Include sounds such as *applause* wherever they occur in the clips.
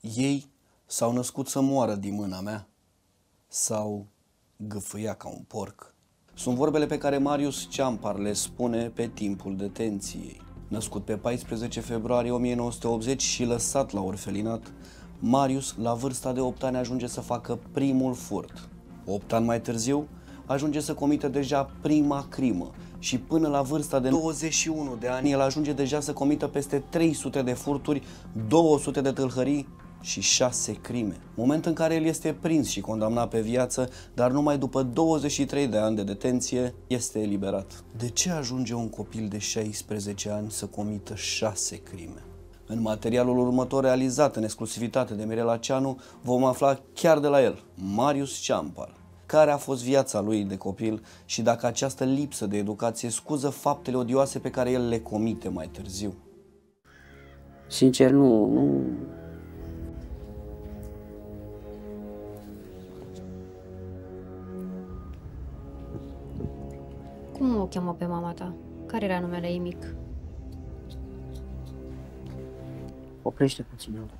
Ei s-au născut să moară din mâna mea sau gâfâia ca un porc. Sunt vorbele pe care Marius Ceampar le spune pe timpul detenției. Născut pe 14 februarie 1980 și lăsat la orfelinat, Marius, la vârsta de 8 ani, ajunge să facă primul furt. 8 ani mai târziu, ajunge să comită deja prima crimă și până la vârsta de 21 de ani, el ajunge deja să comită peste 300 de furturi, 200 de tâlhării și șase crime. Moment în care el este prins și condamnat pe viață, dar numai după 23 de ani de detenție este eliberat. De ce ajunge un copil de 16 ani să comită șase crime? În materialul următor realizat în exclusivitate de Mirela Ceanu vom afla chiar de la el, Marius Ceampar, care a fost viața lui de copil și dacă această lipsă de educație scuză faptele odioase pe care el le comite mai târziu. Sincer, nu, nu, Cum o cheamă pe mama ta? Care era numele ei mic? Oprește puțin, Aura.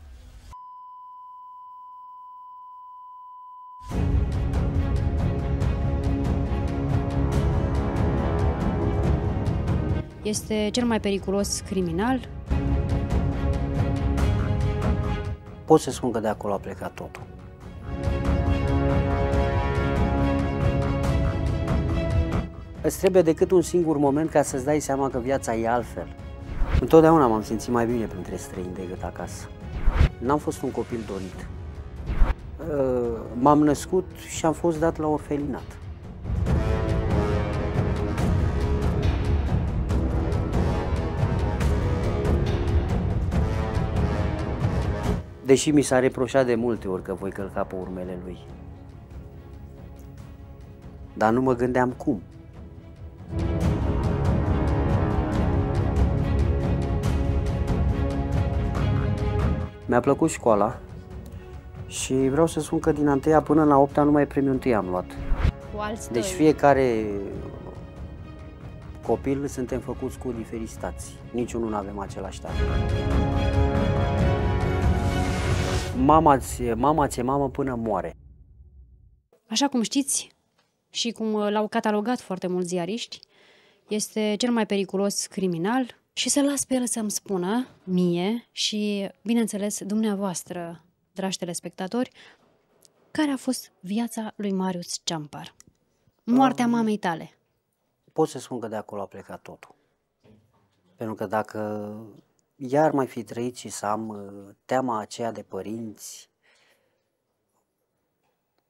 Este cel mai periculos criminal? Pot să spun că de acolo a plecat totul. Îți trebuie decât un singur moment ca să-ți dai seama că viața e altfel. Întotdeauna m-am simțit mai bine printre străini decât acasă. N-am fost un copil dorit. M-am născut și am fost dat la orfelinat. Deși mi s-a reproșat de multe ori că voi călca pe urmele lui. Dar nu mă gândeam cum. Mi-a plăcut școala și vreau să spun că din a până la opta numai premiul întâi am luat. Deci fiecare copil suntem făcuți cu diferiți stați. Niciunul nu avem același stat. Mama-ți mama, -ți mamă până moare. Așa cum știți și cum uh, l-au catalogat foarte mulți ziariști, este cel mai periculos criminal și să-l las pe el să-mi spună mie și, bineînțeles, dumneavoastră, dragi telespectatori, care a fost viața lui Marius Ceampar. Moartea um, mamei tale. Pot să spun că de acolo a plecat totul. Pentru că dacă iar mai fi trăit și să am uh, teama aceea de părinți,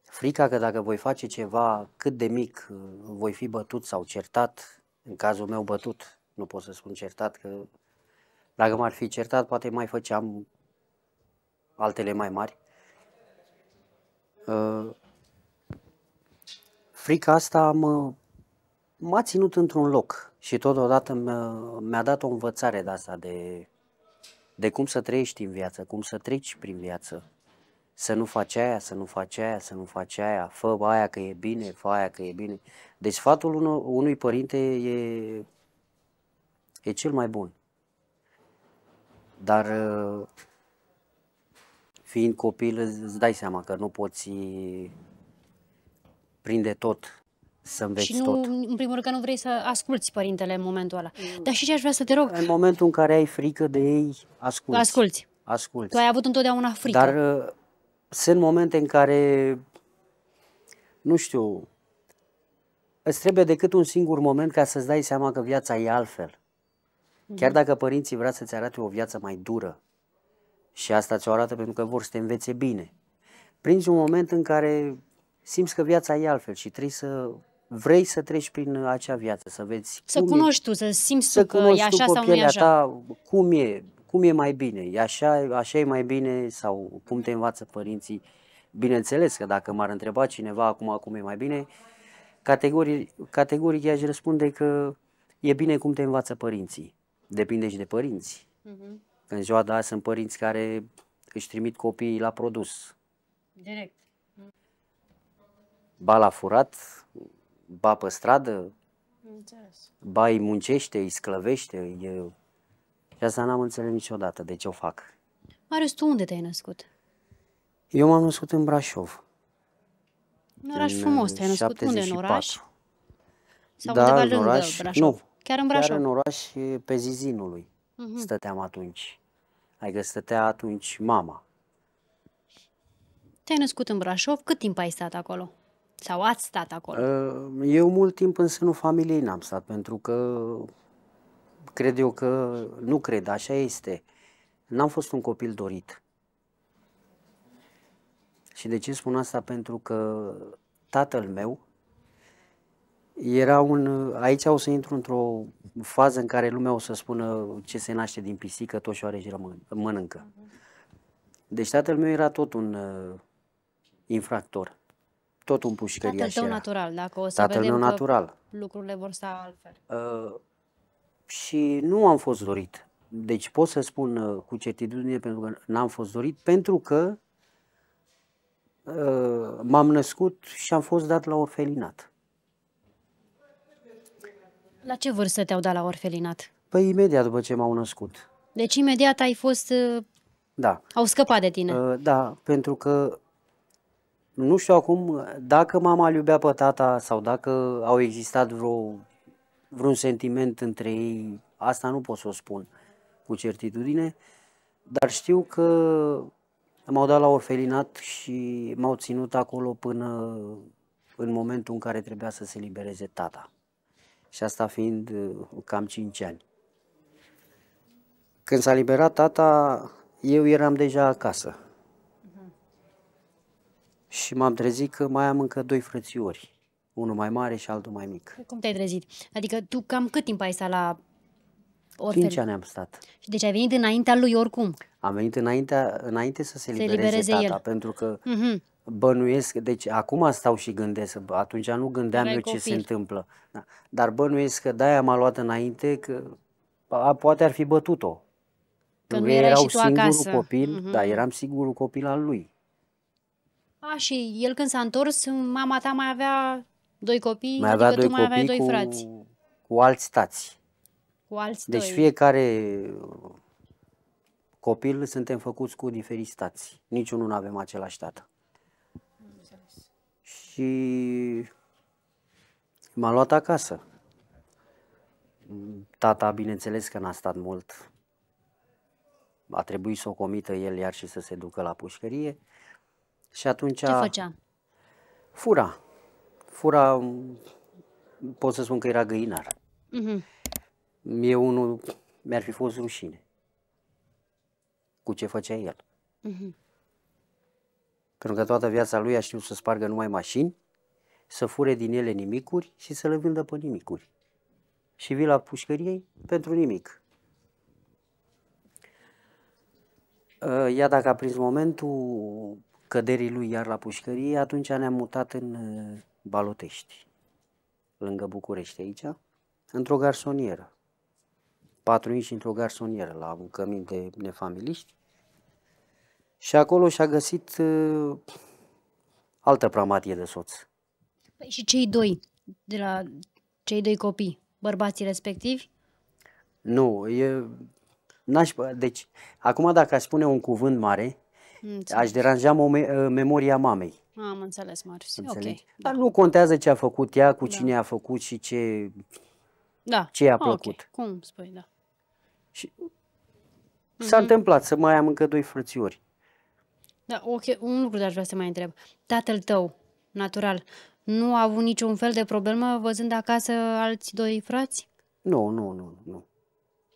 frica că dacă voi face ceva cât de mic uh, voi fi bătut sau certat, în cazul meu bătut, nu pot să spun certat, că dacă m-ar fi certat, poate mai făceam altele mai mari. Uh, frica asta mă, m-a ținut într-un loc și totodată mi-a dat o învățare de asta, de, de cum să trăiești în viață, cum să treci prin viață. Să nu faci aia, să nu faci aia, să nu faci aia, fă aia că e bine, fă aia că e bine. Deci sfatul unui părinte e e cel mai bun. Dar uh, fiind copil îți dai seama că nu poți uh, prinde tot să înveți și nu, tot. în primul rând că nu vrei să asculți părintele în momentul ăla. Mm. Dar și ce aș vrea să te rog? În momentul în care ai frică de ei, asculți. Asculți. Asculți. Tu ai avut întotdeauna frică. Dar uh, sunt momente în care, nu știu, îți trebuie decât un singur moment ca să-ți dai seama că viața e altfel. Chiar dacă părinții vrea să-ți arate o viață mai dură și asta ți-o arată pentru că vor să te învețe bine, prinzi un moment în care simți că viața e altfel și trebuie să vrei să treci prin acea viață, să vezi Să cum cunoști e, tu, să simți să că e așa sau nu e așa. Ta, cum e, cum e mai bine, e așa, așa e mai bine sau cum te învață părinții. Bineînțeles că dacă m-ar întreba cineva acum cum e mai bine, categoric, categoric i-aș răspunde că e bine cum te învață părinții depinde și de părinți. Uh-huh. în ziua de azi sunt părinți care își trimit copiii la produs. Direct. Mhm. Ba la furat, ba pe stradă, Înțeles. ba îi muncește, îi sclăvește. Îi... Și asta n-am înțeles niciodată de ce o fac. Marius, tu unde te-ai născut? Eu m-am născut în Brașov. Un oraș frumos, te-ai uh, născut unde, în oraș? Sau da, undeva în lângă oraș, Brașov? Nu, Chiar în Brașov? Chiar în oraș pe Zizinului uh-huh. stăteam atunci. Adică stătea atunci mama. Te-ai născut în Brașov? Cât timp ai stat acolo? Sau ați stat acolo? Ă, eu mult timp în sânul familiei n-am stat, pentru că cred eu că, nu cred, așa este. N-am fost un copil dorit. Și de ce spun asta? Pentru că tatăl meu era un, aici o să intru într-o fază în care lumea o să spună ce se naște din pisică, tot și rămân și mănâncă. Deci tatăl meu era tot un uh, infractor, tot un pușcăriaș. Tatăl tău era. natural, dacă o să tatăl vedem meu natural. lucrurile vor sta altfel. Uh, și nu am fost dorit. Deci pot să spun uh, cu certitudine pentru că n-am fost dorit, pentru că uh, m-am născut și am fost dat la orfelinat. La ce vârstă te-au dat la orfelinat? Păi imediat după ce m-au născut. Deci imediat ai fost... Uh, da. Au scăpat de tine. Uh, da, pentru că nu știu acum dacă mama iubea pe tata sau dacă au existat vreo, vreun sentiment între ei, asta nu pot să o spun cu certitudine, dar știu că m-au dat la orfelinat și m-au ținut acolo până în momentul în care trebuia să se libereze tata și asta fiind uh, cam 5 ani. Când s-a liberat tata, eu eram deja acasă. Mhm. Și m-am trezit că mai am încă doi frățiori, unul mai mare și altul mai mic. Cum te-ai trezit? Adică tu cam cât timp ai stat la orfel? Cinci ani am stat. Și deci ai venit înaintea lui oricum? Am venit înaintea, înainte să se libereze, se libereze tata, el. pentru că uh-huh bănuiesc, deci acum stau și gândesc, atunci nu gândeam Erai eu copil. ce se întâmplă. Da. Dar bănuiesc că de-aia m-a luat înainte, că a, poate ar fi bătut-o. Că nu erau și tu singurul acasă. copil, uh-huh. da, eram singurul copil al lui. A, și el când s-a întors, mama ta mai avea doi copii, mai adică avea adică doi tu mai copii aveai doi frați. Cu alți tați. Cu alți deci fiecare uh, copil suntem făcuți cu diferiți tați. Niciunul nu avem același tată și m-a luat acasă. Tata, bineînțeles că n-a stat mult. A trebuit să o comită el iar și să se ducă la pușcărie. Și atunci... Ce făcea? Fura. Fura, pot să spun că era găinar. Mm-hmm. Mie unul mi-ar fi fost rușine cu ce făcea el. Mm-hmm pentru că toată viața lui a știut să spargă numai mașini, să fure din ele nimicuri și să le vândă pe nimicuri. Și vii la pușcăriei pentru nimic. Ea ă, dacă a prins momentul căderii lui iar la pușcărie, atunci ne-am mutat în ă, Balotești, lângă București aici, într-o garsonieră. Patru și într-o garsonieră, la un cămin de nefamiliști și acolo și-a găsit uh, altă pramatie de soț. Păi și cei doi, de la cei doi copii, bărbații respectivi? Nu, e, n-aș, deci, acum dacă aș spune un cuvânt mare, Înțeles. aș deranja mome, uh, memoria mamei. Am înțeles, Marius. Înțelegi? Okay, da. Dar da. nu contează ce a făcut ea, cu da. cine a făcut și ce, da. ce i-a plăcut. okay. Cum spui, da. Și s-a mm-hmm. întâmplat să mai am încă doi frățiori. Da, ok, un lucru aș vrea să mai întreb. Tatăl tău, natural, nu a avut niciun fel de problemă văzând acasă alți doi frați? Nu, nu, nu, nu.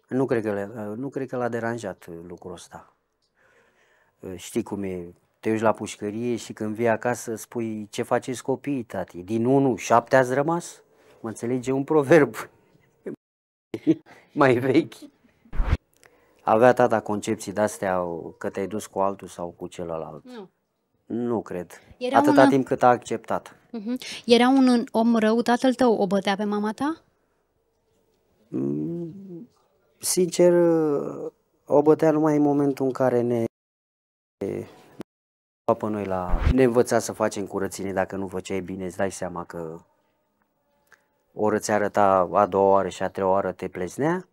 Nu cred că, nu cred că l-a deranjat uh, lucrul ăsta. Uh, știi cum e, te uiți la pușcărie și când vii acasă spui ce faceți copiii, tati? Din unul, șapte ați rămas? Mă înțelege un proverb *laughs* mai vechi. Avea tata concepții de-astea că te-ai dus cu altul sau cu celălalt. Nu. Nu cred. Era Atâta un... timp cât a acceptat. Uh-huh. Era un om rău, tatăl tău o bătea pe mama ta? Mm, sincer, o bătea numai în momentul în care ne pe noi la... Ne învăța să facem curățenie, dacă nu făceai bine, îți dai seama că ori îți arăta a doua oară și a treia oară te pleznea,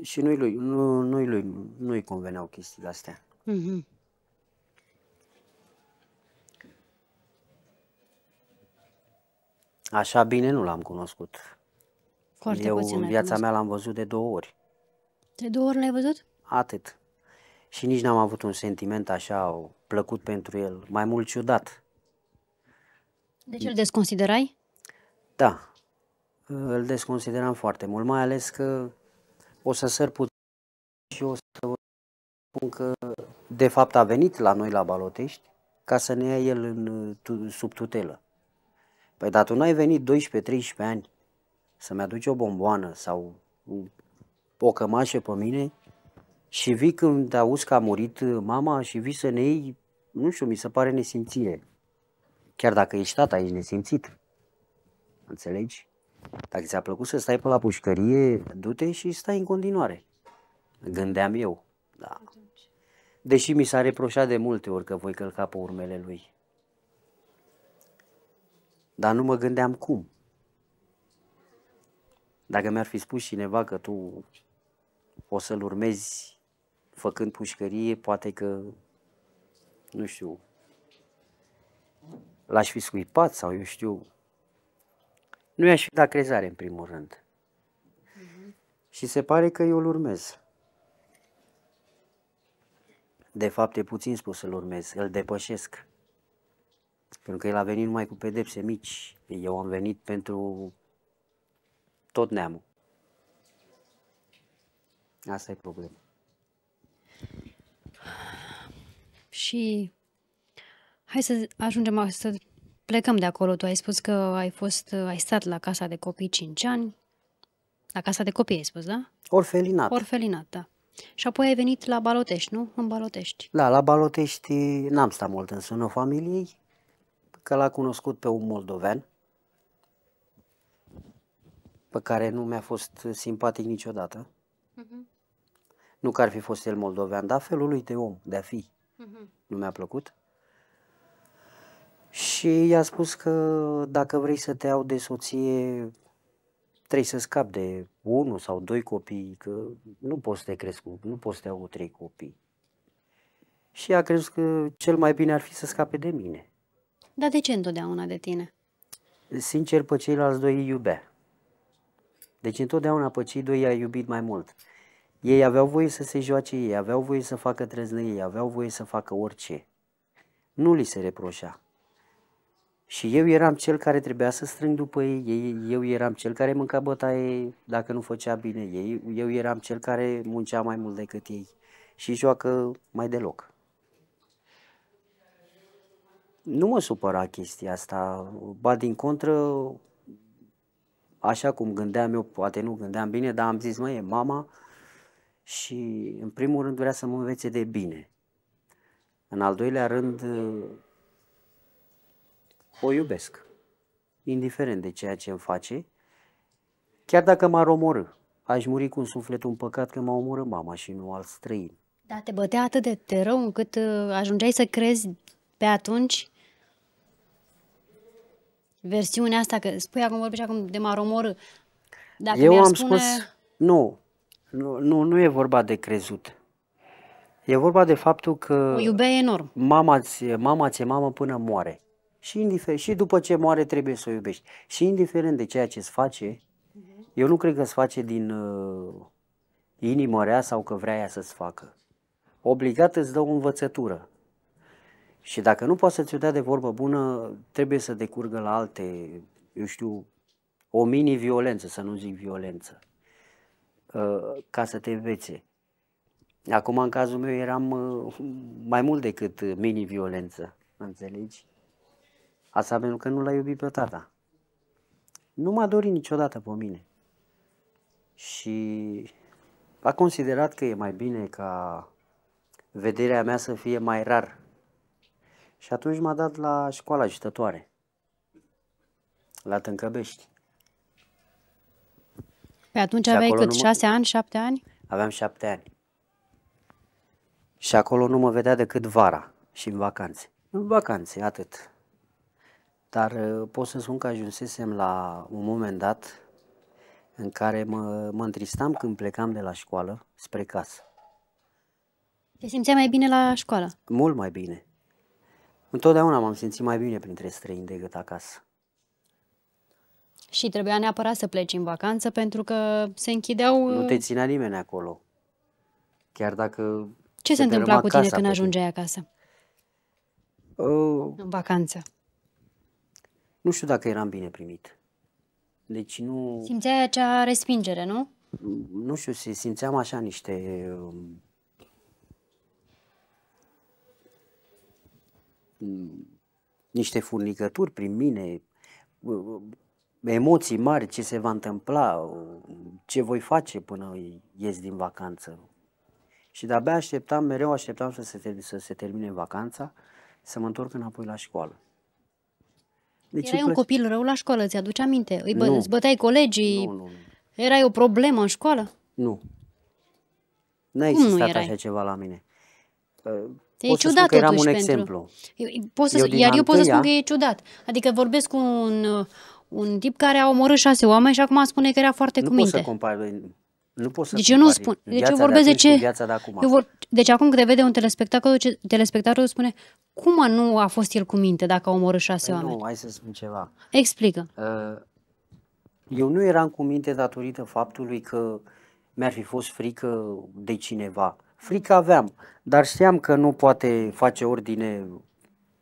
și noi lui, nu, noi lui, nu-i conveneau chestiile astea. Mm-hmm. Așa bine nu l-am cunoscut. Foarte Eu în viața cunoscut. mea l-am văzut de două ori. De două ori l-ai văzut? Atât. Și nici n-am avut un sentiment așa plăcut pentru el, mai mult ciudat. Deci îl desconsiderai? Da. Îl desconsideram foarte mult, mai ales că o să săr puțin și o să vă spun că de fapt a venit la noi la Balotești ca să ne ia el în, sub tutelă. Păi dar tu n-ai venit 12-13 ani să-mi aduci o bomboană sau o cămașă pe mine și vii când auzi că a murit mama și vii să ne iei, nu știu, mi se pare nesimțire. Chiar dacă ești tata, ești nesimțit. Înțelegi? Dacă ți-a plăcut să stai pe la pușcărie, du-te și stai în continuare. Gândeam eu. Da. Deși mi s-a reproșat de multe ori că voi călca pe urmele lui. Dar nu mă gândeam cum. Dacă mi-ar fi spus cineva că tu o să-l urmezi făcând pușcărie, poate că, nu știu, l-aș fi scuipat sau eu știu, nu i-aș da crezare, în primul rând. Uh-huh. Și se pare că eu îl urmez. De fapt, e puțin spus să-l urmez, îl depășesc. Pentru că el a venit numai cu pedepse mici. Eu am venit pentru tot neamul. Asta e problema. Și hai să ajungem să. Plecăm de acolo, tu ai spus că ai fost, ai stat la casa de copii 5 ani, la casa de copii ai spus, da? Orfelinat. Orfelinat, da. Și apoi ai venit la Balotești, nu? În Balotești. Da, la Balotești n-am stat mult în sânul familiei, că l-a cunoscut pe un moldoven pe care nu mi-a fost simpatic niciodată. Uh-huh. Nu că ar fi fost el moldovean, dar felul lui de om, de a fi, uh-huh. nu mi-a plăcut. Și i-a spus că dacă vrei să te iau de soție, trebuie să scapi de unul sau doi copii, că nu poți să te crezi cu, nu poți să te iau cu trei copii. Și a crezut că cel mai bine ar fi să scape de mine. Dar de ce întotdeauna de tine? Sincer, pe ceilalți doi îi iubea. Deci întotdeauna pe cei doi i-a iubit mai mult. Ei aveau voie să se joace ei, aveau voie să facă ei aveau voie să facă orice. Nu li se reproșa. Și eu eram cel care trebuia să strâng după ei, ei eu eram cel care mânca bătaie dacă nu făcea bine ei, eu eram cel care muncea mai mult decât ei și joacă mai deloc. Nu mă supăra chestia asta, ba din contră, așa cum gândeam eu, poate nu gândeam bine, dar am zis, măi, e mama și în primul rând vrea să mă învețe de bine. În al doilea rând, o iubesc, indiferent de ceea ce îmi face, chiar dacă m-ar omorâ. Aș muri cu un suflet un păcat că m-a omorât mama și nu alt străin. Dar te bătea atât de, de rău încât uh, ajungeai să crezi pe atunci versiunea asta, că spui acum, vorbești acum de m-ar omorâ. Dacă Eu am spune... spus, nu, nu, nu, nu e vorba de crezut. E vorba de faptul că... O iubeai enorm. Mama ți, mama ți mamă până moare. Și, indiferent, și după ce moare trebuie să o iubești. Și indiferent de ceea ce îți face, mhm. eu nu cred că îți face din uh, inimă rea sau că vrea ea să-ți facă. Obligat îți dă o învățătură. Și dacă nu poate să-ți dea de vorbă bună, trebuie să decurgă la alte, eu știu, o mini-violență, să nu zic violență, uh, ca să te învețe. Acum, în cazul meu, eram uh, mai mult decât mini-violență, înțelegi? Asta pentru că nu l-a iubit pe tata. Nu m-a dorit niciodată pe mine. Și a considerat că e mai bine ca vederea mea să fie mai rar. Și atunci m-a dat la școala ajutătoare, la Tâncăbești. Pe atunci și aveai cât, mă... șase ani, șapte ani? Aveam șapte ani. Și acolo nu mă vedea decât vara și în vacanțe. În vacanțe, atât. Dar uh, pot să spun că ajunsesem la un moment dat în care mă, mă întristam când plecam de la școală spre casă. Te simțeai mai bine la școală? Mult mai bine. Întotdeauna m-am simțit mai bine printre străini decât acasă. Și trebuia neapărat să pleci în vacanță pentru că se închideau... Nu uh, te ținea nimeni acolo. Chiar dacă... Ce se, întâmpla cu tine când ajungeai acasă? Uh, în vacanță nu știu dacă eram bine primit. Deci nu... Simțeai acea respingere, nu? Nu știu, simțeam așa niște... Um, niște furnicături prin mine, um, um, emoții mari, ce se va întâmpla, ce voi face până ies din vacanță. Și de-abia așteptam, mereu așteptam să se, să se termine vacanța, să mă întorc înapoi la școală. Deci Erai un copil rău la școală, ți aduce aminte? Îi bă- nu. Îți băteai colegii? Nu, nu, nu. Erai o problemă în școală? Nu. N-a existat nu așa ceva la mine. Ă, e pot ciudat să spun că eram un pentru... exemplu. Pot să, eu iar Anteia... eu pot să spun că e ciudat. Adică vorbesc cu un, uh, un tip care a omorât șase oameni și acum spune că era foarte nu cu minte. Nu să compari nu pot să deci eu nu spun, deci eu vorbesc de, ce... Viața de acum. Eu vor, deci acum când te vede un telespectator, telespectatorul spune cum nu a fost el cu minte dacă a omorât șase păi oameni? Nu, hai să spun ceva. Explică. Uh, eu nu eram cu minte datorită faptului că mi-ar fi fost frică de cineva. Frică aveam, dar știam că nu poate face ordine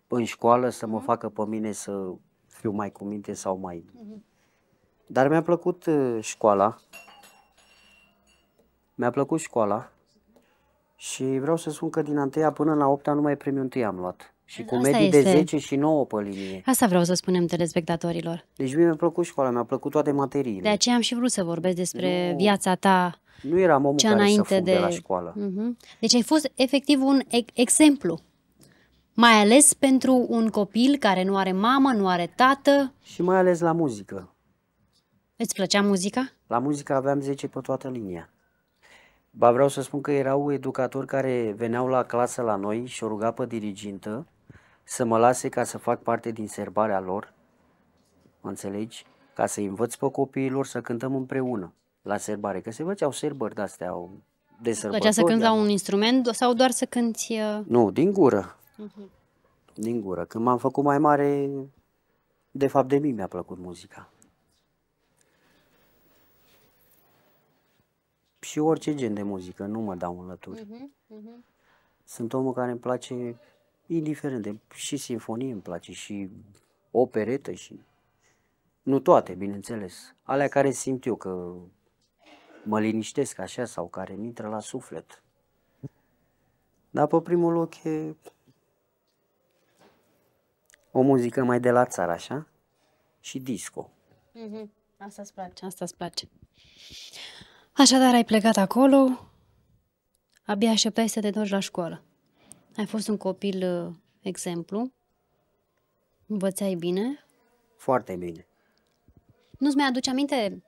în școală să mă mhm. facă pe mine să fiu mai cu minte sau mai... Mhm. Dar mi-a plăcut uh, școala, mi-a plăcut școala și vreau să spun că din a întâia până la opta numai premiul întâi am luat. Și păi cu Asta medii este... de 10 și 9 pe linie. Asta vreau să spunem telespectatorilor. Deci mie mi-a plăcut școala, mi-a plăcut toate materiile. De aceea am și vrut să vorbesc despre nu, viața ta. Nu eram omul cea care să de... de la școală. Uh-huh. Deci ai fost efectiv un exemplu. Mai ales pentru un copil care nu are mamă, nu are tată. Și mai ales la muzică. Îți plăcea muzica? La muzică aveam 10 pe toată linia. Ba vreau să spun că erau educatori care veneau la clasă la noi și o ruga pe dirigintă să mă lase ca să fac parte din serbarea lor, mă înțelegi? Ca să învăț pe copiilor să cântăm împreună la serbare, că se făceau serbări de-astea, au de sărbători. Plăcea să cânti la un instrument sau doar să cânti? Uh? Nu, din gură. Uh-huh. Din gură. Când m-am făcut mai mare, de fapt de mine mi-a plăcut muzica. și orice gen de muzică, nu mă dau în lături. Uh-huh, uh-huh. Sunt omul care îmi place, indiferent, de, și sinfonie îmi place, și operetă, și nu toate, bineînțeles. Alea care simt eu că mă liniștesc așa sau care mi intră la suflet. Dar pe primul loc e o muzică mai de la țară, așa, și disco. Mm-hmm. Asta îți place, asta îți place. Așadar, ai plecat acolo, abia așteptai să te duci la școală. Ai fost un copil uh, exemplu, învățai bine. Foarte bine. Nu-ți mai aduce aminte?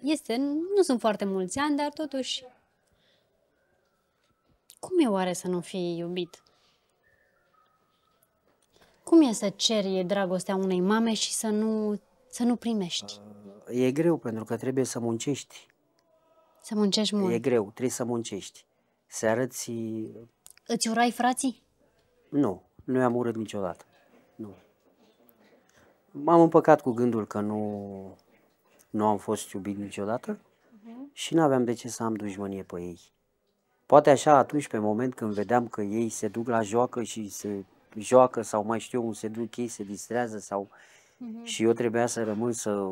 Este, nu sunt foarte mulți ani, dar totuși... Cum e oare să nu fii iubit? Cum e să ceri dragostea unei mame și să nu, să nu primești? E greu pentru că trebuie să muncești să muncești mult. E greu, trebuie să muncești. Să arăți... Uh, Îți urai frații? Nu, nu i-am urât niciodată. Nu. M-am împăcat cu gândul că nu, nu am fost iubit niciodată uh-huh. și nu aveam de ce să am dușmănie pe ei. Poate așa atunci, pe moment când vedeam că ei se duc la joacă și se joacă sau mai știu eu, se duc ei, se distrează sau... Uh-huh. Și eu trebuia să rămân să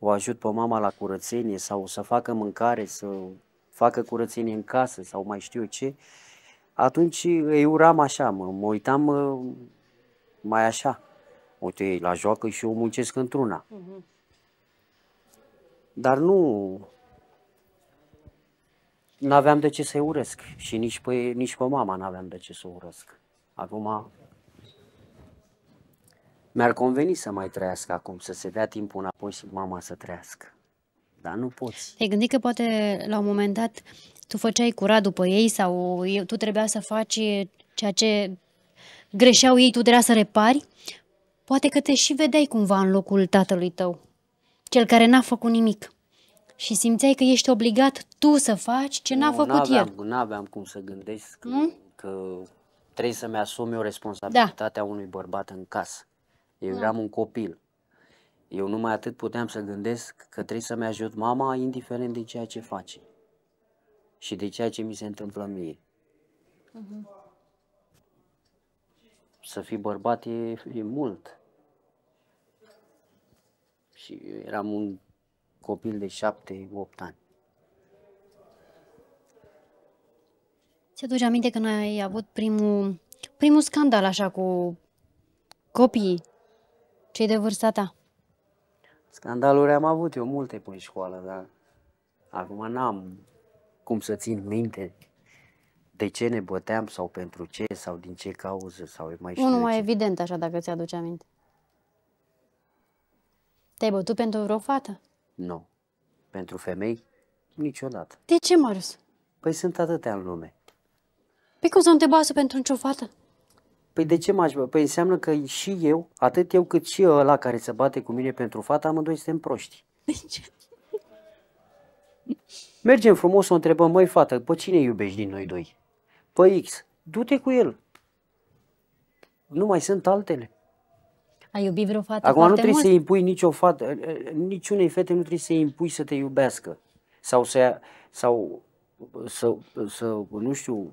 o ajut pe mama la curățenie sau să facă mâncare, să facă curățenie în casă sau mai știu eu ce, atunci îi uram așa, mă, mă uitam mă, mai așa. Uite, ei la joacă și eu muncesc într-una. Mhm. Dar nu... N-aveam de ce să-i urăsc și nici pe, nici pe mama n-aveam de ce să o urăsc. Acum mi-ar conveni să mai trăiască acum, să se dea timpul înapoi și mama să trăiască. Dar nu poți. te gândi că poate la un moment dat tu făceai curat după ei sau tu trebuia să faci ceea ce greșeau ei, tu trebuia să repari? Poate că te și vedeai cumva în locul tatălui tău, cel care n-a făcut nimic. Și simțeai că ești obligat tu să faci ce n-a nu, făcut n-aveam, el. Nu aveam cum să gândesc că, nu? că trebuie să-mi asum eu responsabilitatea da. unui bărbat în casă. Eu da. eram un copil. Eu numai atât puteam să gândesc că trebuie să-mi ajut mama, indiferent de ceea ce face și de ceea ce mi se întâmplă mie. Uh-huh. Să fii bărbat e, e mult. Și eram un copil de șapte, opt ani. Ți aduci aminte când ai avut primul, primul scandal așa cu copii cei de vârsta ta. Scandaluri am avut eu multe prin școală, dar acum n-am cum să țin minte de ce ne băteam sau pentru ce sau din ce cauză sau mai știu Unul mai ce. evident așa dacă ți-aduce aminte. Te-ai bătut pentru vreo fată? Nu. Pentru femei? Niciodată. De ce, Marius? Păi sunt atâtea în lume. Pe păi cum să nu te bază pentru nicio fată? Păi de ce m-aș... Păi înseamnă că și eu, atât eu cât și ăla care se bate cu mine pentru fata, amândoi suntem proști. De ce? Mergem frumos, o întrebăm, măi fată, pe cine iubești din noi doi? Pe X, du-te cu el. Nu mai sunt altele. Ai iubit vreo fată Acum nu trebuie mult? să impui nicio fată, ă, ă, ă, niciunei fete nu trebuie să impui să te iubească. Sau să, sau să, să nu știu,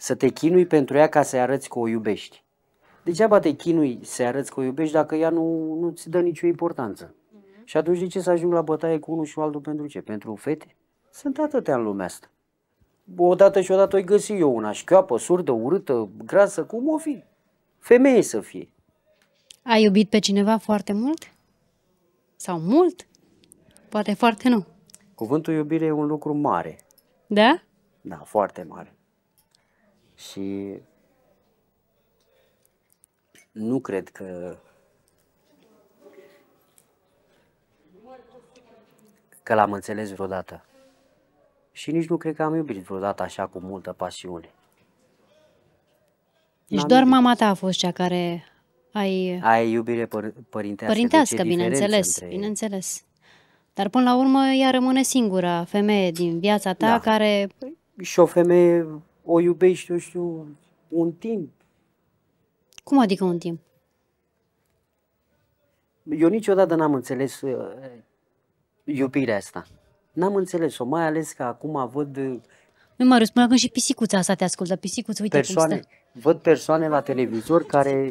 să te chinui pentru ea ca să-i arăți că o iubești. Degeaba te chinui să-i arăți că o iubești dacă ea nu, nu ți dă nicio importanță. Mm-hmm. Și atunci de ce să ajung la bătaie cu unul și altul pentru ce? Pentru fete? Sunt atâtea în lumea asta. Odată și odată o găsi eu una șchioapă, surdă, urâtă, grasă, cum o fi. Femeie să fie. Ai iubit pe cineva foarte mult? Sau mult? Poate foarte nu. Cuvântul iubire e un lucru mare. Da? Da, foarte mare și nu cred că că l-am înțeles vreodată. Și nici nu cred că am iubit vreodată așa cu multă pasiune. Deci doar iubit. mama ta a fost cea care ai... Ai iubire păr- părintească. Deci părintească, bineînțeles, bineînțeles. Dar până la urmă ea rămâne singura femeie din viața ta da. care... Păi, și o femeie o iubești, eu știu, un timp. Cum adică un timp? Eu niciodată n-am înțeles uh, iubirea asta. N-am înțeles-o, mai ales că acum văd... Uh, nu, mă până când și pisicuța asta te ascultă. Pisicuța, uite persoane, cum stă. Văd persoane la televizor care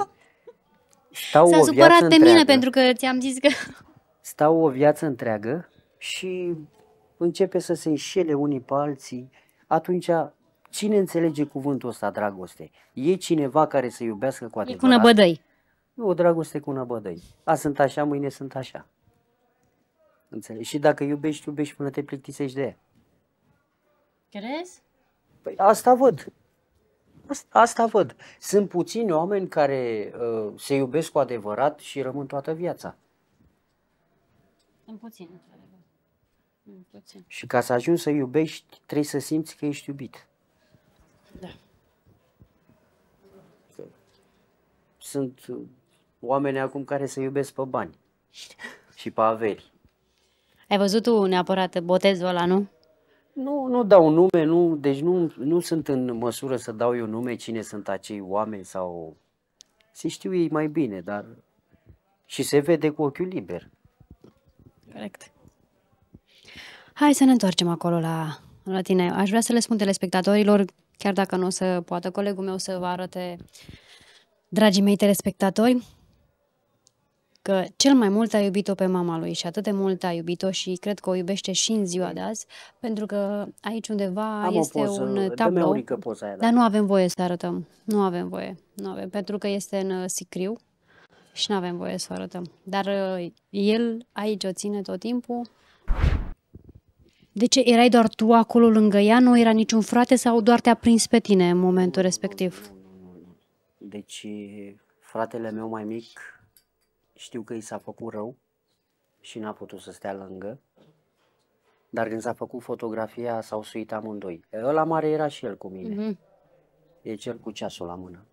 stau S-a o supărat viață pe întreagă, mine pentru că ți-am zis că... Stau o viață întreagă și începe să se înșele unii pe alții. Atunci Cine înțelege cuvântul ăsta, dragoste? E cineva care să iubească cu adevărat? E cu năbădăi. Nu, o dragoste cu năbădăi. A, sunt așa, mâine sunt așa. Înțelegi? Și dacă iubești, iubești până te plictisești de ea. Crezi? Păi asta văd. Asta, asta văd. Sunt puțini oameni care uh, se iubesc cu adevărat și rămân toată viața. Sunt puțini, într-adevăr. Puțin. Și ca să ajungi să iubești, trebuie să simți că ești iubit. Da. Că sunt oameni acum care se iubesc pe bani și pe averi. Ai văzut tu neapărat botezul ăla, nu? Nu, nu dau nume, nu, deci nu, nu sunt în măsură să dau eu nume cine sunt acei oameni sau... Se știu ei mai bine, dar... Și se vede cu ochiul liber. Corect. Hai să ne întoarcem acolo la, la tine. Aș vrea să le spun telespectatorilor chiar dacă nu o să poată colegul meu să vă arate, dragii mei telespectatori, că cel mai mult a iubit-o pe mama lui și atât de mult a iubit-o și cred că o iubește și în ziua de azi, pentru că aici undeva Am este poză, un tablou, aia, da. dar nu avem voie să arătăm, nu avem voie, nu avem, pentru că este în uh, sicriu și nu avem voie să o arătăm. Dar uh, el aici o ține tot timpul de ce erai doar tu acolo lângă ea? Nu era niciun frate sau doar te-a prins pe tine în momentul respectiv? Deci, fratele meu mai mic știu că i s-a făcut rău și n-a putut să stea lângă. Dar când s-a făcut fotografia, s-au suit amândoi. Ăla mare era și el cu mine. Mm-hmm. E deci, cel cu ceasul la mână.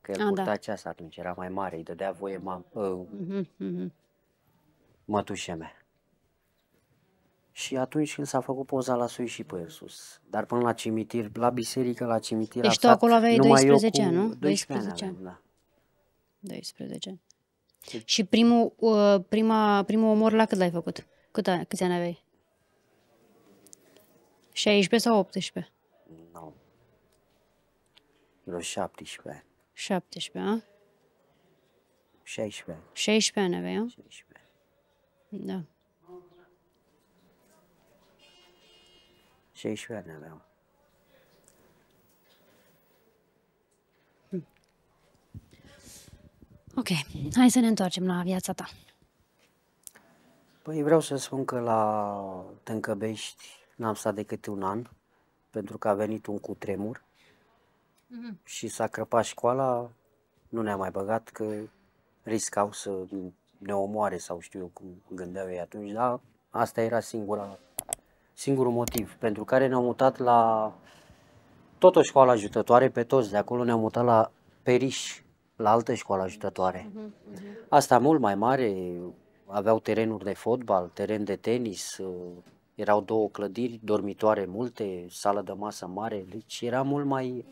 Că el A, purta da. ceas atunci, era mai mare, îi dădea voie mam- uh, mm-hmm. Mhm. mătușe mea. Și atunci când s-a făcut poza la sui și pe sus. Dar până la cimitir, la biserică, la cimitir... Deci tu acolo aveai 12 ani, nu? 12 ani, aveam, da. 12. Și primul, uh, prima, primul omor la cât l-ai făcut? Cât, câți ani aveai? 16 sau 18? Nu. No. Vreo 17. 17, a? 16. 16 ani aveai, a? 16. Da. 16 ani aveam. Ok, hai să ne întoarcem la viața ta. Păi vreau să spun că la Tâncăbești n-am stat decât un an, pentru că a venit un cutremur mm-hmm. și s-a crăpat școala, nu ne-a mai băgat, că riscau să ne omoare sau știu eu cum gândeau ei atunci, dar asta era singura singurul motiv pentru care ne-am mutat la tot o școală ajutătoare, pe toți de acolo ne-am mutat la Periș, la altă școală ajutătoare. Mhm, mhm. Asta mult mai mare, aveau terenuri de fotbal, teren de tenis, erau două clădiri, dormitoare multe, sală de masă mare, deci era mult mai...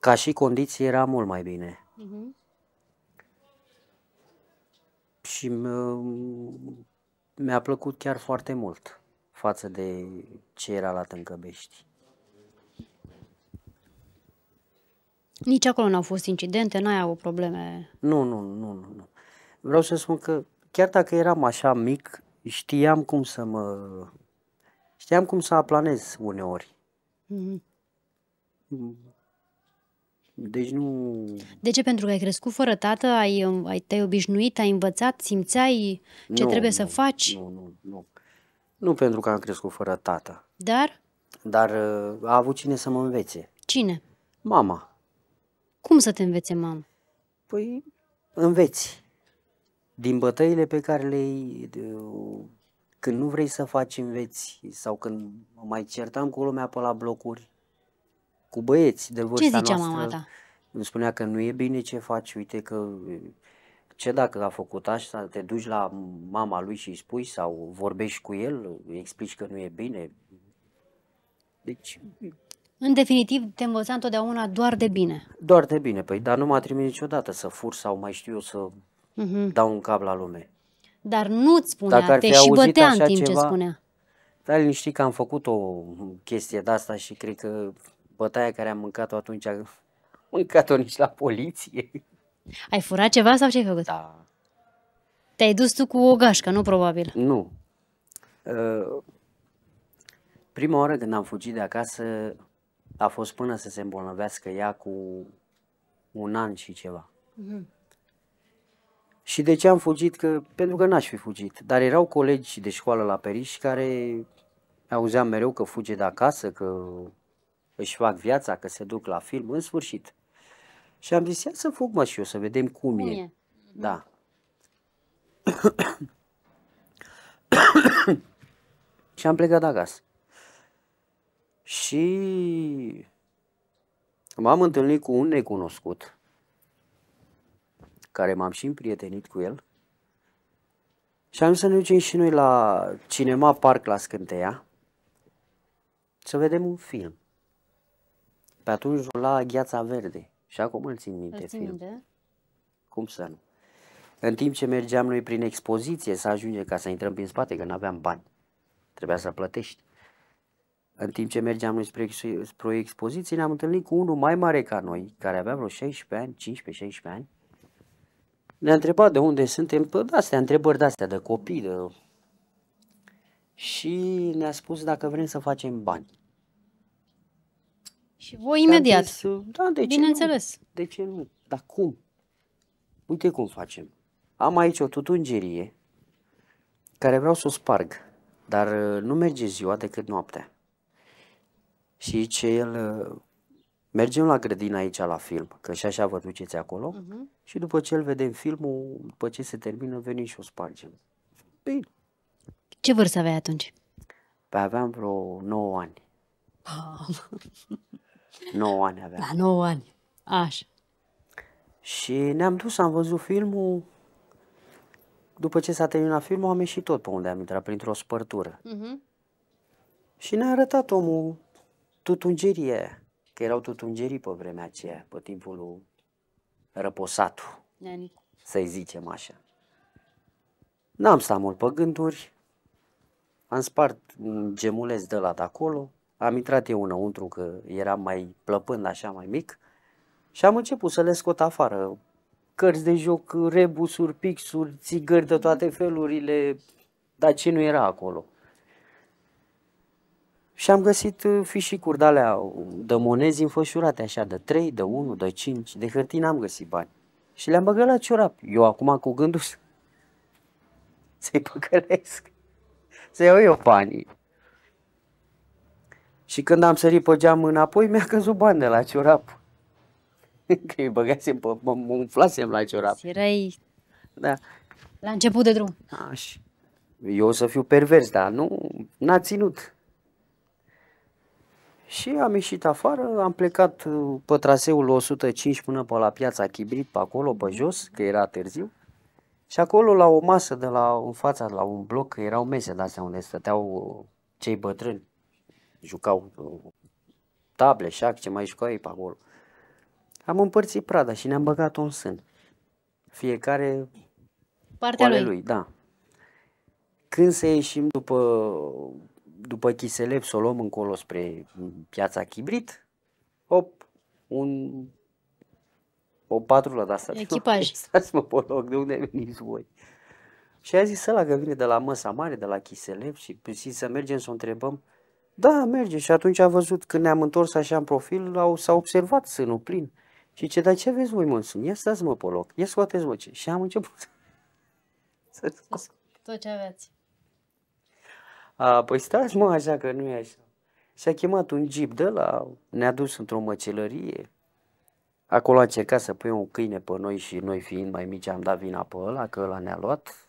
Ca și condiții era mult mai bine. Uh-huh. Și mi-a plăcut chiar foarte mult față de ce era la Tâncăbești. Nici acolo n-au fost incidente, n-ai avut probleme? Nu, nu, nu, nu, nu. Vreau să spun că chiar dacă eram așa mic, știam cum să mă... știam cum să aplanez uneori. Mm-hmm. Deci nu... De ce? Pentru că ai crescut fără tată, ai, ai, te-ai obișnuit, ai învățat, simțeai ce nu, trebuie nu, să faci? Nu, nu, nu. Nu pentru că am crescut fără tată. Dar? Dar uh, a avut cine să mă învețe. Cine? Mama. Cum să te învețe mama? Păi înveți. Din bătăile pe care le când nu vrei să faci înveți sau când mai certam cu lumea pe la blocuri, cu băieți de vârsta Ce zicea noastră. mama ta? Îmi spunea că nu e bine ce faci, uite că ce dacă a făcut așa, te duci la mama lui și îi spui sau vorbești cu el, îi explici că nu e bine. Deci... În definitiv, te învăța întotdeauna doar de bine. Doar de bine, păi, dar nu m-a trimis niciodată să fur sau mai știu eu să uh-huh. dau un cap la lume. Dar nu-ți spunea, Dacă ar fi te și bătea în timp ceva, ce spunea. Dar știi că am făcut o chestie de asta și cred că bătaia care am mâncat-o atunci, am *laughs* mâncat-o nici la poliție. Ai furat ceva sau ce ai făcut? Da. Te-ai dus tu cu o gașcă, nu probabil? Nu. Uh, prima oară când am fugit de acasă a fost până să se îmbolnăvească ea cu un an și ceva. Mm-hmm. Și de ce am fugit? Că, pentru că n-aș fi fugit. Dar erau colegi de școală la Periș care auzeam mereu că fuge de acasă, că își fac viața, că se duc la film, în sfârșit. Și am zis, ia să fug mă și eu, să vedem cum, cum e. e. Da. da. *coughs* și am plecat acasă. Și m-am întâlnit cu un necunoscut care m-am și împrietenit cu el. Și am să ne ducem și noi la Cinema Park la Scânteia să vedem un film. Pe atunci rula Gheața Verde și acum îl țin minte îl țin Minte? Cum să nu? În timp ce mergeam noi prin expoziție să ajungem ca să intrăm prin spate, că nu aveam bani. Trebuia să plătești. În timp ce mergeam noi spre, spre expoziție, ne-am întâlnit cu unul mai mare ca noi, care avea vreo 16 ani, 15-16 ani. Ne-a întrebat de unde suntem, Da, astea, întrebări de-astea, de copii, de... Și ne-a spus dacă vrem să facem bani. Și voi imediat. Zis, da, de ce Bineînțeles. Nu? De ce nu? Dar cum? Uite cum facem. Am aici o tutungerie care vreau să o sparg, dar uh, nu merge ziua decât noaptea. Și ce el, uh, mergem la grădină aici la film, că și așa vă duceți acolo, uh-huh. și după ce îl vedem filmul, după ce se termină, venim și o spargem. Bine. Ce vârstă aveai atunci? Păi aveam vreo 9 ani. Ah. *laughs* 9 ani aveam. La 9 ani. Așa. Și ne-am dus, am văzut filmul. După ce s-a terminat filmul, am ieșit tot pe unde am intrat, printr-o spărtură. Uh-huh. Și ne-a arătat omul tutungerie, că erau tutungerii pe vremea aceea, pe timpul lui Răposatul, să-i zicem așa. N-am stat mult pe gânduri, am spart un gemuleț de la de acolo, am intrat eu înăuntru că eram mai plăpând așa mai mic și am început să le scot afară cărți de joc, rebusuri, pixuri, țigări de toate felurile, dar ce nu era acolo? Și am găsit uh, fișicuri de alea, um, de monezi înfășurate așa, de 3, de 1, de 5, de hârtii n-am găsit bani. Și le-am băgat la ciorap. Eu acum cu gândul *laughs* să-i păcălesc, să iau eu banii. Și când am sărit pe geam înapoi, mi-a căzut bani de la ciorap. *laughs* Că îi băgasem pe, mă, umflasem la ciorap. Erai da. la început de drum. Aș. Eu o să fiu pervers, dar nu, n-a ținut. Și am ieșit afară, am plecat uh, pe traseul 105 până pe la piața Chibrit, pe acolo, pe jos, că era târziu. Și acolo, la o masă de la, în fața, la un bloc, erau mese de astea unde stăteau uh, cei bătrâni jucau uh, table, șac, ce mai jucau ei pe acolo. Am împărțit prada și ne-am băgat un sân. Fiecare Partea lui. lui. da. Când să ieșim după, după Chiselep, să o luăm încolo spre piața Chibrit, hop, un o patrulă de asta. Echipaj. *laughs* Stați-mă pe loc, de unde veniți voi? Și a zis ăla că vine de la Măsa Mare, de la Chiselep și să mergem să o întrebăm da, merge. Și atunci a văzut, când ne-am întors așa în profil, au, s-a observat sânul plin. Și ce, dar ce vezi voi, mă, sân? Ia stați, mă, pe loc. Ia scoateți, mă, ce. Și am început *laughs* să Tot ce aveți. A, păi stați, mă, așa că nu e așa. Și-a chemat un jeep de la, ne-a dus într-o măcelărie. Acolo a încercat să pui un câine pe noi și noi fiind mai mici am dat vina pe ăla, că ăla ne-a luat.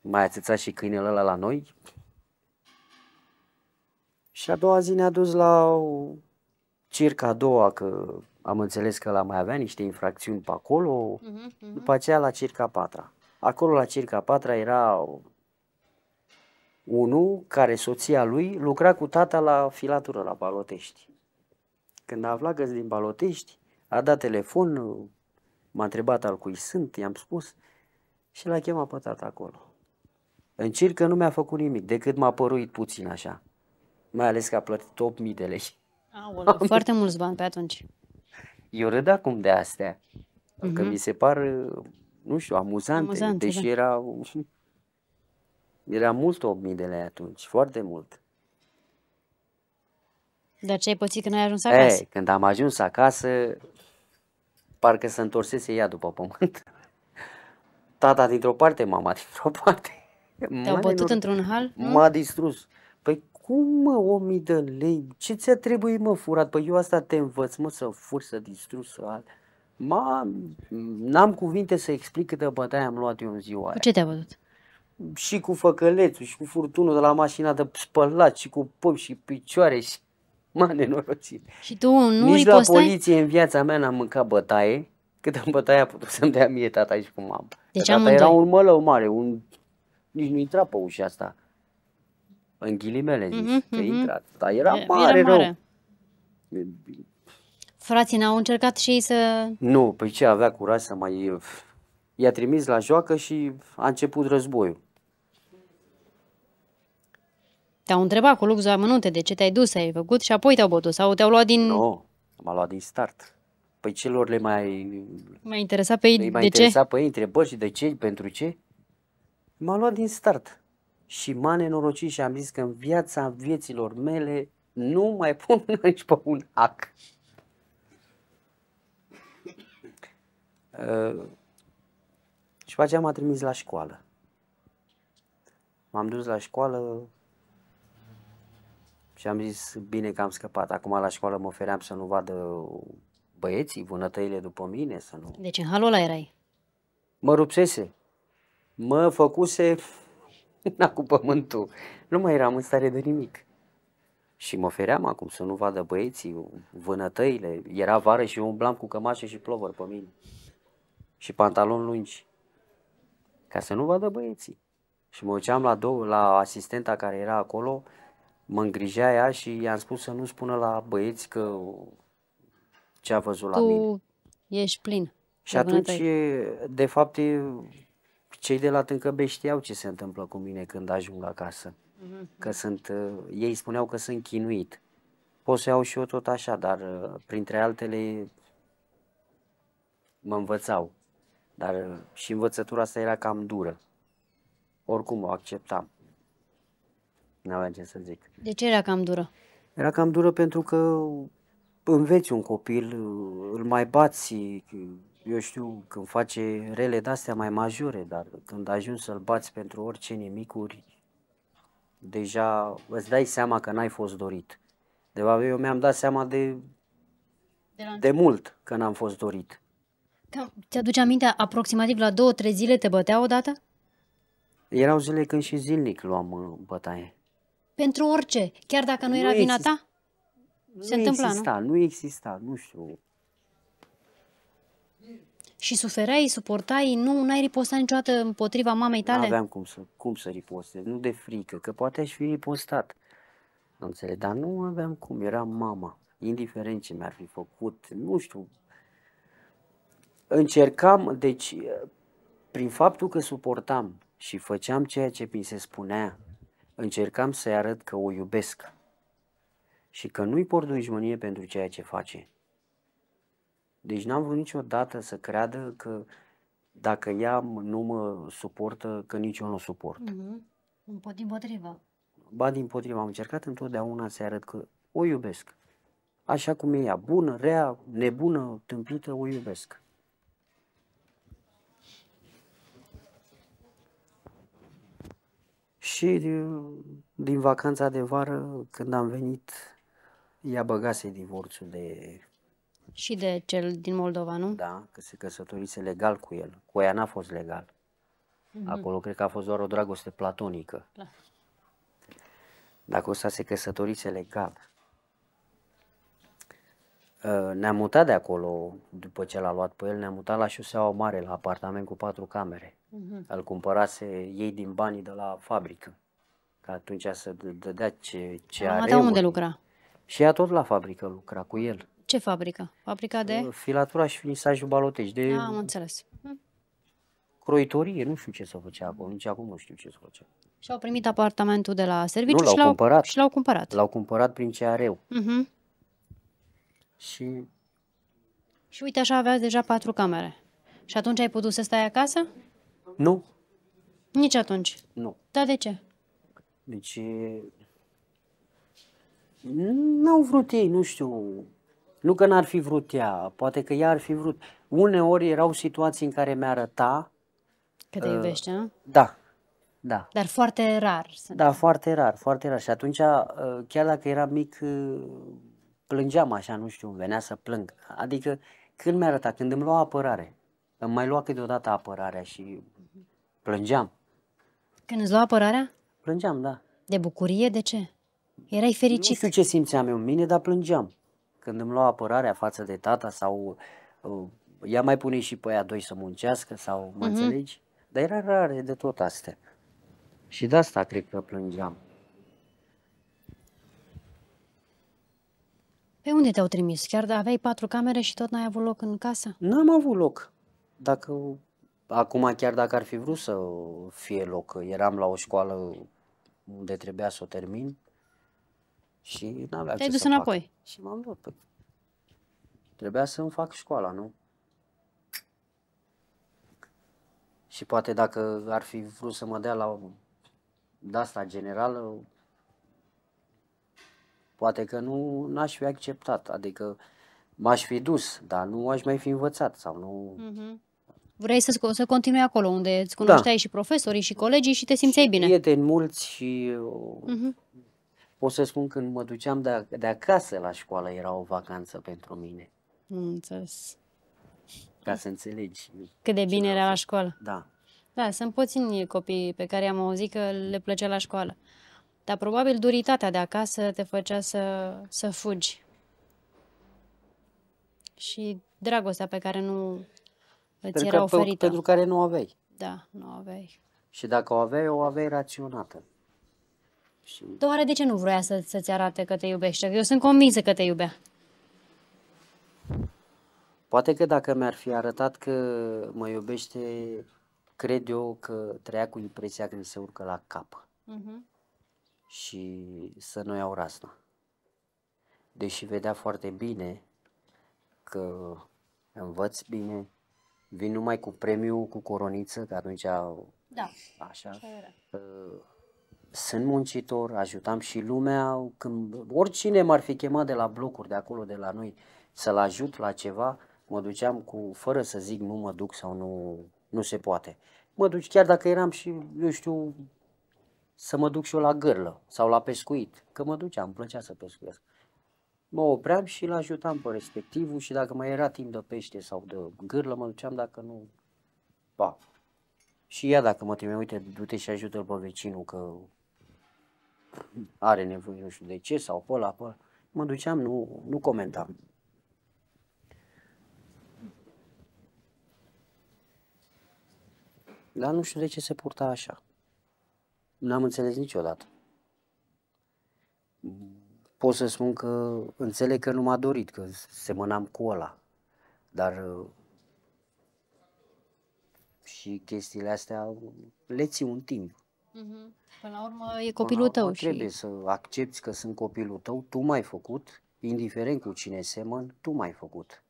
Mai atâțat și câinele ăla la noi. Și a doua zi ne-a dus la o, circa a doua, că am înțeles că la mai avea niște infracțiuni pe acolo, uh-huh, uh-huh. după aceea la circa a patra. Acolo la circa a patra era unul care soția lui lucra cu tata la filatură la Balotești. Când a aflat că din Balotești, a dat telefon, m-a întrebat al cui sunt, i-am spus și l-a chemat pe tata acolo. În circă nu mi-a făcut nimic, decât m-a păruit puțin așa. Mai ales că a plătit 8000 de lei. Aoleu, foarte mulți bani pe atunci. Eu râd acum de astea. Mm-hmm. Că mhm. mi se par, nu știu, amuzante. amuzante deși da. era, era mult 8000 de lei atunci, foarte mult. Dar ce ai pățit când ai ajuns acasă? E, când am ajuns acasă, parcă se întorsese ea după pământ. Tata dintr-o parte, mama dintr-o *laughs* parte. Te-au bătut într-un hal? M-a distrus. Cum mă, 1000 de lei? Ce ți-a trebuit, mă, furat? Păi eu asta te învăț, mă, să furi, să distrugi, să al... Ma, n-am cuvinte să explic câtă bătaie am luat eu în ziua aia. Cu ce te-a bătut? Și cu făcălețul, și cu furtunul de la mașina de spălat, și cu pom și picioare, și mă, nenorocit. Și tu nu Nici ripostai? la poliție în viața mea n-am mâncat bătaie, câtă bătaie a putut să-mi dea mie tata și cu mama. Deci am era un mălău mare, un... nici nu intra pe ușa asta. În ghilimele zis, mm-hmm, că mhm. intrat. Dar era mare, era mare. Frații n-au încercat și ei să... Nu, păi ce avea curaj să mai... I-a trimis la joacă și a început războiul. Te-au întrebat cu luxul amănunte de ce te-ai dus, ai făcut și apoi te-au bătut sau te-au luat din... Nu, no, m-a luat din start. Păi celor le mai... Mai interesa interesat pe ei de ce? Mai interesat pe ei întrebări și de ce, pentru ce. M-a luat din start și m-a nenorocit și am zis că în viața vieților mele nu mai *laughs* pun nici pe un ac. Uh, ă, și pe aceea m-a trimis la școală. M-am dus la școală și am zis, bine că am scăpat. Acum la școală mă feream să nu vadă băieții, vânătăile după mine, să nu... Deci în halul ăla erai? Mă rupsese. Mă făcuse *laughs* na cu pământul. Nu mai eram în stare de nimic. Și mă feream acum să nu vadă băieții vânătăile. Era vară și eu umblam cu cămașe și plovăr pe mine. Și pantaloni lungi. Ca să nu vadă băieții. Și mă uceam la, două, la asistenta care era acolo, mă îngrijea ea și i-am spus să nu spună la băieți că ce a văzut tu la mine. tu ești plin. Și atunci, de fapt, cei de la Tâncăbe știau ce se întâmplă cu mine când ajung acasă. Mhm. Că sunt, uh, ei spuneau că sunt chinuit. Pot să iau și eu tot așa, dar uh, printre altele mă învățau. Dar uh, și învățătura asta era cam dură. Oricum o acceptam. Nu aveam ce să zic. De ce era cam dură? Era cam dură pentru că înveți un copil, îl mai bați, eu știu, când face rele de-astea mai majore, dar când ajungi să-l bați pentru orice nimicuri, deja îți dai seama că n-ai fost dorit. De fapt, eu mi-am dat seama de, de, de mult că n-am fost dorit. Te Ți-aduce aminte, aproximativ la două, trei zile te bătea odată? Erau zile când și zilnic luam uh, bătaie. Pentru orice, chiar dacă nu, nu era exist... vina ta? Se nu întâmpla, exista, nu? nu exista, nu știu. Și suferai, suportai, nu ai ripostat niciodată împotriva mamei tale? Nu aveam cum să, cum să ripostez, nu de frică, că poate aș fi ripostat. Înțeleg, dar nu aveam cum, era mama. Indiferent ce mi-ar fi făcut, nu știu. Încercam, deci, prin faptul că suportam și făceam ceea ce mi se spunea, încercam să-i arăt că o iubesc și că nu-i port dușmănie pentru ceea ce face. Deci n-am vrut niciodată să creadă că dacă ea nu mă suportă, că nici eu nu o suport. Mm-hmm. Din potrivă. Ba din potrivă, am încercat întotdeauna să arăt că o iubesc. Așa cum e ea, bună, rea, nebună, tâmpită, o iubesc. Și din vacanța de vară, când am venit, ea băgase divorțul de și de cel din Moldova, nu? Da, că se căsătorise legal cu el. Cu ea n-a fost legal. Mm-hmm. Acolo cred că a fost doar o dragoste platonică. Da. Dacă ăsta se căsătorise legal. Uh, ne-am mutat de acolo, după ce l-a luat pe el, ne-am mutat la șoseaua mare, la apartament cu patru camere. Mm-hmm. Îl cumpărase ei din banii de la fabrică. Că atunci să dădea ce, ce are. Dar unde lucra? Și ea tot la fabrică lucra cu el. Ce fabrică? Fabrica de? Uh, filatura și finisajul balotești. De... Ah, am înțeles. Hm. Croitorie, nu știu ce se făcea acolo, nici acum nu știu ce se făcea. Și au primit apartamentul de la serviciu nu, l-au și l-au cumpărat. Și l-au cumpărat. L-au cumpărat prin are eu. Uh-huh. Mhm. Și... Și uite, așa aveați deja patru camere. Și atunci ai putut să stai acasă? Nu. Nici atunci? Nu. Dar de ce? Deci... N-au vrut ei, nu știu, nu că n-ar fi vrut ea, poate că ea ar fi vrut. Uneori erau situații în care mi-arăta... Că te uh, iubește, nu? Da, da. Dar foarte rar. Da, foarte rar, foarte rar. Și atunci, uh, chiar dacă era mic, uh, plângeam așa, nu știu, venea să plâng. Adică când mi-a arătat, când îmi lua apărare, îmi mai lua câteodată apărarea și plângeam. Când îți lua apărarea? Plângeam, da. De bucurie? De ce? Erai fericit? Nu știu ce simțeam eu în mine, dar plângeam când îmi lua apărarea față de tata sau uh, ea mai pune și pe aia doi să muncească sau mă mm-hmm. înțelegi? Dar era rare de tot astea. Și de asta cred că plângeam. Pe unde te-au trimis? Chiar aveai patru camere și tot n-ai avut loc în casă? N-am avut loc. Dacă acum chiar dacă ar fi vrut să fie loc, eram la o școală unde trebuia să o termin și n avea Te-ai dus să înapoi. Fac. Și m-am luat. Păi. Trebuia să-mi fac școala, nu? Și poate dacă ar fi vrut să mă dea la de asta generală, poate că nu n-aș fi acceptat. Adică m-aș fi dus, dar nu aș mai fi învățat sau nu... Mm-hmm. Vrei să, să continui acolo unde îți da. cunoșteai da. și profesorii și colegii și te simțeai și bine. Prieteni mulți și... Uh, mm-hmm pot să spun când mă duceam de, de acasă la școală era o vacanță pentru mine. Am înțeles. Ca să înțelegi. Cât de bine era la școală. Da. Da, sunt puțini copii pe care am auzit că le plăcea la școală. Dar probabil duritatea de acasă te făcea să, să fugi. Și dragostea pe care nu îți pentru era că, oferită. Pentru care nu o aveai. Da, nu o aveai. Și dacă o aveai, o aveai raționată. Și... Dar oare de ce nu vroia să, să-ți arate că te iubește? Eu sunt convinsă că te iubea. Poate că dacă mi-ar fi arătat că mă iubește, cred eu că trăia cu impresia când se urcă la cap. Uh-huh. Și să nu iau rasna. Deși vedea foarte bine că învăț bine, vin numai cu premiu, cu coroniță, că atunci... Da, așa, era. Uh, sunt muncitor, ajutam și lumea, când oricine m-ar fi chemat de la blocuri de acolo, de la noi, să-l ajut la ceva, mă duceam cu, fără să zic nu mă duc sau nu, nu se poate. Mă duci chiar dacă eram și, eu știu, să mă duc și eu la gârlă sau la pescuit, că mă duceam, îmi plăcea să pescuiesc. Mă opream și îl ajutam pe respectivul și dacă mai era timp de pește sau de gârlă, mă duceam dacă nu, pa. Și ea dacă mă trimite, uite, du-te și ajută-l pe vecinul că are nevoie, nu știu de ce, sau pe ăla, pe Mă duceam, nu, nu comentam. Dar nu știu de ce se purta așa. N-am înțeles niciodată. Pot să spun că înțeleg că nu m-a dorit, că semănam cu ăla. Dar uh, și chestiile astea le ții un timp. Uh-huh. Până la urmă e copilul tău. și... Trebuie să accepti că sunt copilul tău, tu m-ai făcut, indiferent cu cine semăn, tu m-ai făcut.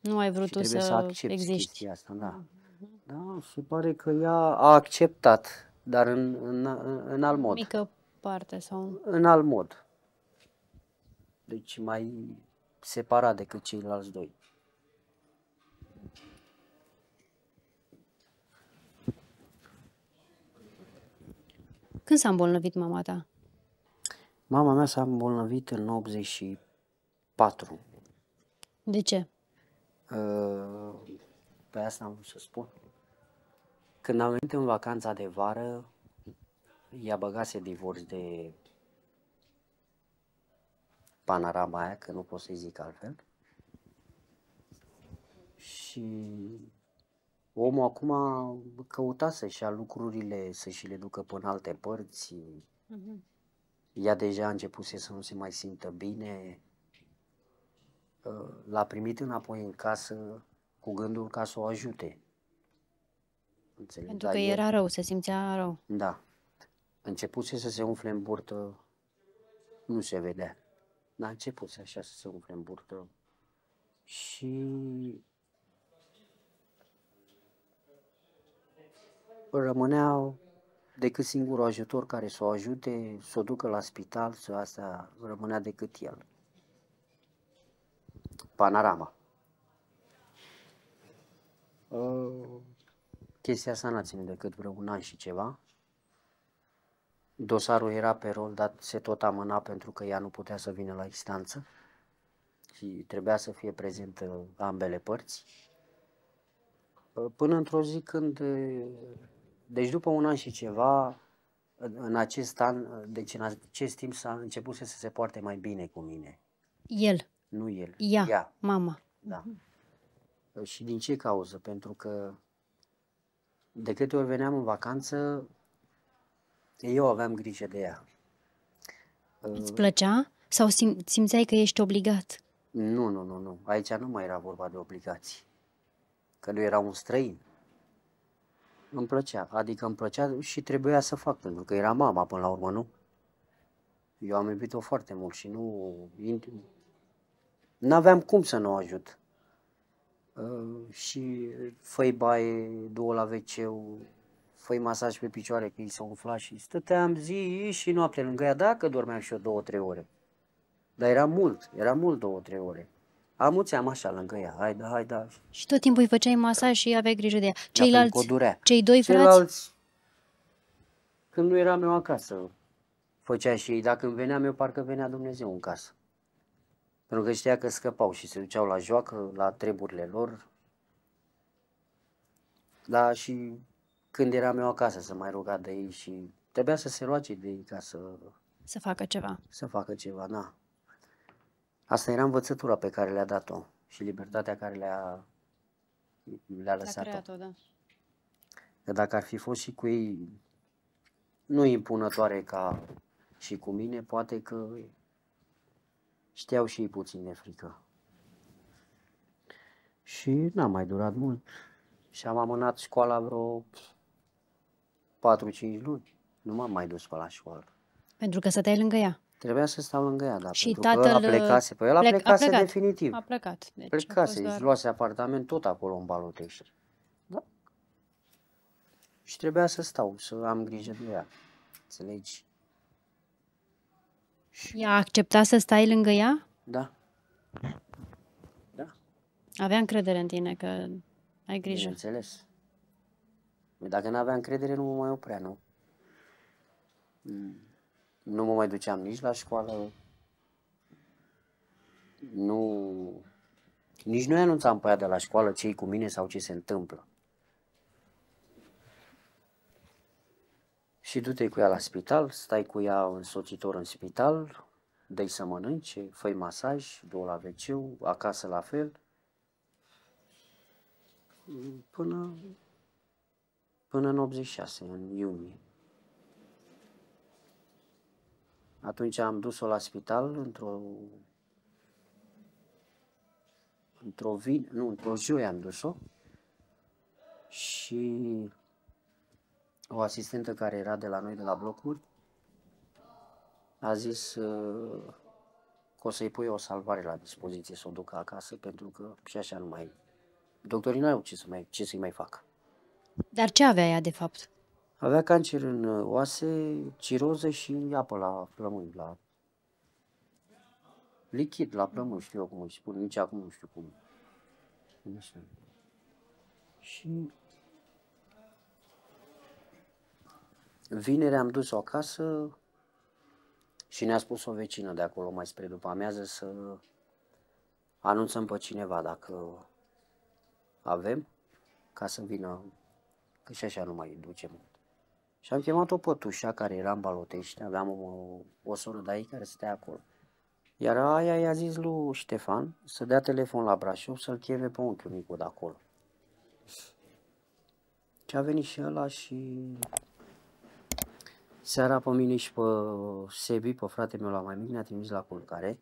Nu ai vrut și tu să, să accepti existi. asta, da. Mhm. Da, se pare că ea a acceptat, dar în, în, în alt mod. Mică parte sau... În alt mod. Deci mai separat decât ceilalți doi. Când s-a îmbolnăvit mama ta? Mama mea s-a îmbolnăvit în 84. De ce? Uh, pe asta am vrut să spun. Când am venit în vacanța de vară, ea băgase divorț de panorama aia, că nu pot să-i zic altfel. Și omul acum căuta să-și ia lucrurile, să-și le ducă până alte părți. Mm-hmm. Ea deja început să nu se mai simtă bine. Ă, l-a primit înapoi în casă cu gândul ca să o ajute. Înțeleg? Pentru că Dar era el... rău, se simțea rău. Da. Începuse să se umfle în burtă, nu se vedea. Dar început așa să se umfle în burtă. Și rămâneau decât singurul ajutor care să o ajute, să o ducă la spital, să asta rămânea decât el. Panorama. Uh, chestia asta n-a ținut decât vreo un an și ceva. Dosarul era pe rol, dar se tot amâna pentru că ea nu putea să vină la instanță și trebuia să fie prezentă ambele părți. Uh, până într-o zi când uh, deci după un an și ceva, în acest an, deci în acest timp s-a început să se poarte mai bine cu mine. El? Nu el. Ea, Ea. mama. Da. Și din ce cauză? Pentru că de câte ori veneam în vacanță, eu aveam grijă de ea. Îți plăcea? Sau sim- simțeai că ești obligat? Nu, nu, nu, nu. Aici nu mai era vorba de obligații. Că nu era un străin îmi plăcea, adică îmi plăcea și trebuia să fac, pentru că era mama până la urmă, nu? Eu am iubit-o foarte mult și nu... N-aveam cum să nu o ajut. Uh, și făi baie, două la wc făi masaj pe picioare, că i s-au umflat și stăteam zi și noapte lângă ea, dacă dormeam și eu două, trei ore. Dar era mult, era mult două, trei ore amuțeam așa lângă ea, hai da, hai da. Și tot timpul îi făceai masaj și aveai grijă de ea. Da, Ceilalți, cei doi Ceilalți, frați? când nu eram eu acasă, făcea și dacă îmi veneam eu, parcă venea Dumnezeu în casă. Pentru că știa că scăpau și se duceau la joacă, la treburile lor. Dar și când eram eu acasă să mai ruga de ei și trebuia să se roage de ei ca să... Să facă ceva. Să facă ceva, da. Asta era învățătura pe care le-a dat-o și libertatea care le-a, le-a lăsat-o. Da. Că dacă ar fi fost și cu ei nu impunătoare ca și cu mine, poate că știau și ei puțin de frică. Și n-a mai durat mult. Și am amânat școala vreo 4-5 luni. Nu m-am mai dus pe la școală. Pentru că stăteai lângă ea? Trebuia să stau lângă ea, dar și pentru tatăl, că ăla plecase, Păi ăla plec, plecase a plecat, definitiv. A plecat. Deci plecase, deci doar... își luase apartament tot acolo în Balotești. Da? Și trebuia să stau, să am grijă de ea. Înțelegi? Ea accepta să stai lângă ea? Da. Da. Avea încredere în tine că ai grijă. Înțeles. Păi dacă nu avea încredere, nu mă mai oprea, nu? Mm. Nu mă mai duceam nici la școală. Nu... Nici nu anunțam pe aia de la școală ce cu mine sau ce se întâmplă. Și du-te cu ea la spital, stai cu ea însoțitor în spital, dă să mănânce, fă masaj, du la wc acasă la fel. Până, până în 86, în iunie. Atunci am dus-o la spital într-o într-o vin, nu, într-o joi am dus-o și o asistentă care era de la noi, de la blocuri, a zis uh, că o să-i pui o salvare la dispoziție, să o ducă acasă, pentru că și așa nu mai... Doctorii nu au ce, să mai, ce să-i mai facă? Dar ce avea ea, de fapt? Avea cancer în uh, oase, ciroză și apă la plămâni, la lichid la plămâni, știu eu cum îi spun, nici acum nu știu cum. Nu știu. Și vineri am dus-o acasă și ne-a spus o vecină de acolo, mai spre după amiază, să anunțăm pe cineva dacă avem, ca să vină, că și așa nu mai ducem și am chemat o pătușa care era în Balotești, aveam o, o soră de aici care stătea acolo. Iar aia i-a zis lui Ștefan să dea telefon la Brașov să-l cheme pe unchiul micu de acolo. Și a venit și ăla și seara pe mine și pe Sebi, pe fratele meu la mai mic, ne-a trimis la culcare.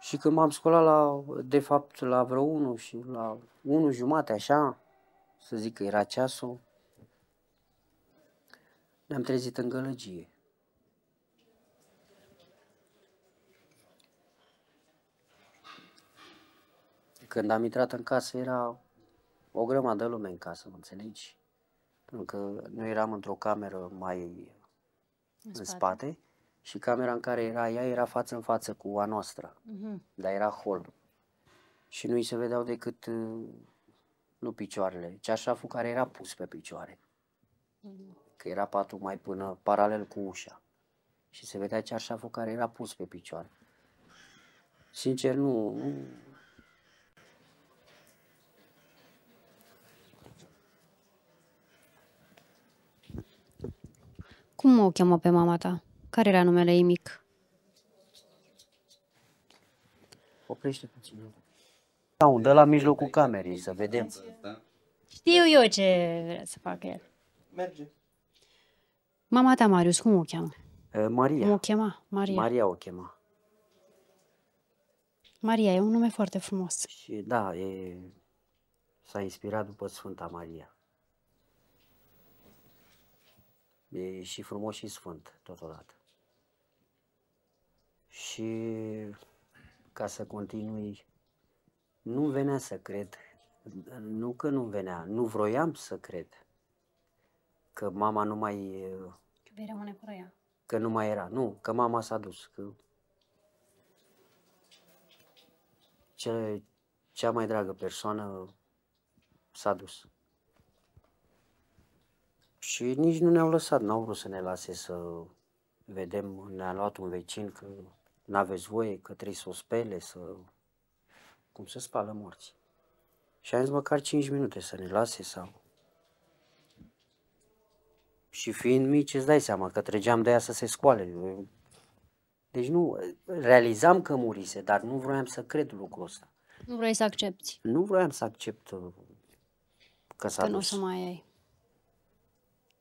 Și când m-am scolat la, de fapt, la vreo 1 și la 1 jumate, așa, să zic că era ceasul, ne-am trezit în gălăgie. Când am intrat în casă era o grămadă de lume în casă, mă înțelegi? Pentru că noi eram într-o cameră mai în, în spate. spate și camera în care era ea era față în față cu a noastră, uh-huh. dar era hol. Și nu îi se vedeau decât, uh, nu picioarele, ceașaful care era pus pe picioare. Uh-huh că era patul mai până, paralel cu ușa. Și se vedea cearșaful care era pus pe picioare. Sincer, nu, nu, Cum o cheamă pe mama ta? Care era numele ei mic? Oprește puțin. Da, unde la mijlocul camerei, să vedem. Da. Știu eu ce vrea să facă el. Merge. Mama ta, Marius, cum o cheamă? Ă, Maria. Cum o chema? Maria. Maria o chema. Maria, e un nume foarte frumos. Și da, e... s-a inspirat după Sfânta Maria. E și frumos și sfânt totodată. Și ca să continui, nu venea să cred, nu că nu venea, nu vroiam să cred că mama nu mai vei rămâne fără ea. Că nu mai era. Nu, că mama s-a dus. Că... Ce, cea mai dragă persoană s-a dus. Și nici nu ne-au lăsat, n-au vrut să ne lase să vedem, ne-a luat un vecin că n-aveți voie, că trebuie să o spele, să... cum să spală morți. Și am zis măcar 5 minute să ne lase sau... Și fiind mici, îți dai seama că tregeam de ea să se scoale. Deci nu, realizam că murise, dar nu vroiam să cred lucrul ăsta. Nu vrei să accepti. Nu vroiam să accept uh, că s-a Că nu o să mai ai.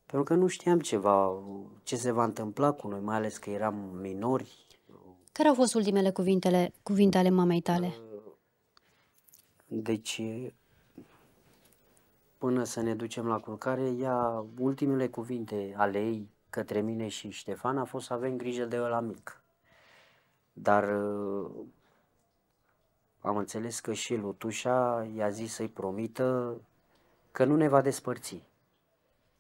Pentru că nu știam ceva, ce se va întâmpla cu noi, mai ales că eram minori. Care au fost ultimele cuvintele, cuvinte ale mamei tale? Deci, până să ne ducem la culcare, ea, ultimele cuvinte ale ei către mine și Ștefan a fost să avem grijă de ăla mic. Dar uh, am înțeles că și Lutușa i-a zis să-i promită că nu ne va despărți.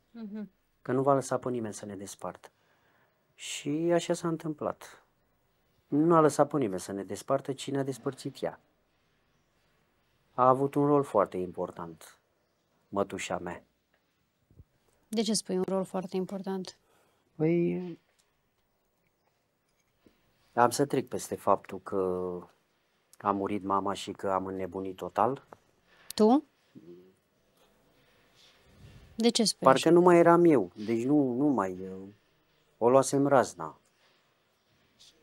Mm-hmm. Că nu va lăsa pe nimeni să ne despartă. Și așa s-a întâmplat. Nu a lăsat pe nimeni să ne despartă, cine a despărțit ea. A avut un rol foarte important mătușa mea. De ce spui un rol foarte important? Păi, am să trec peste faptul că a murit mama și că am înnebunit total. Tu? De ce spui Parcă nu mai eram eu, deci nu, nu mai... O luasem razna.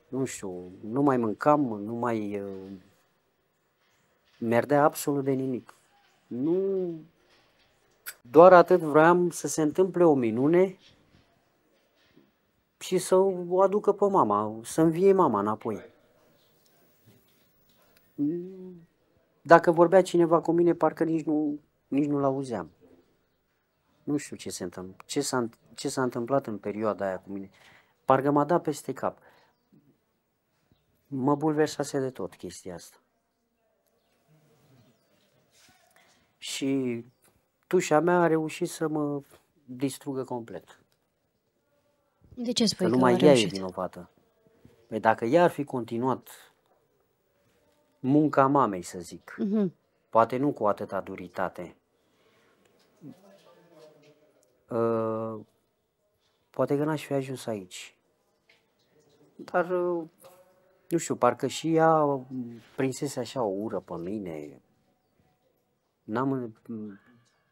Nu știu, nu mai mâncam, nu mai... Merdea absolut de nimic. Nu doar atât vreau să se întâmple o minune și să o aducă pe mama, să învie mama înapoi. Dacă vorbea cineva cu mine, parcă nici nu, nici nu-l auzeam. Nu știu ce, se întâmpl- ce, s-a, ce s-a întâmplat în perioada aia cu mine. Parcă m-a dat peste cap. Mă bulversase de tot chestia asta. Și tușa mea a reușit să mă distrugă complet. De ce spui că, numai ea reușit? e vinovată. Păi dacă ea ar fi continuat munca mamei, să zic, uh-huh. poate nu cu atâta duritate, uh, poate că n-aș fi ajuns aici. Dar, uh, nu știu, parcă și ea prinsese așa o ură pe mine. N-am,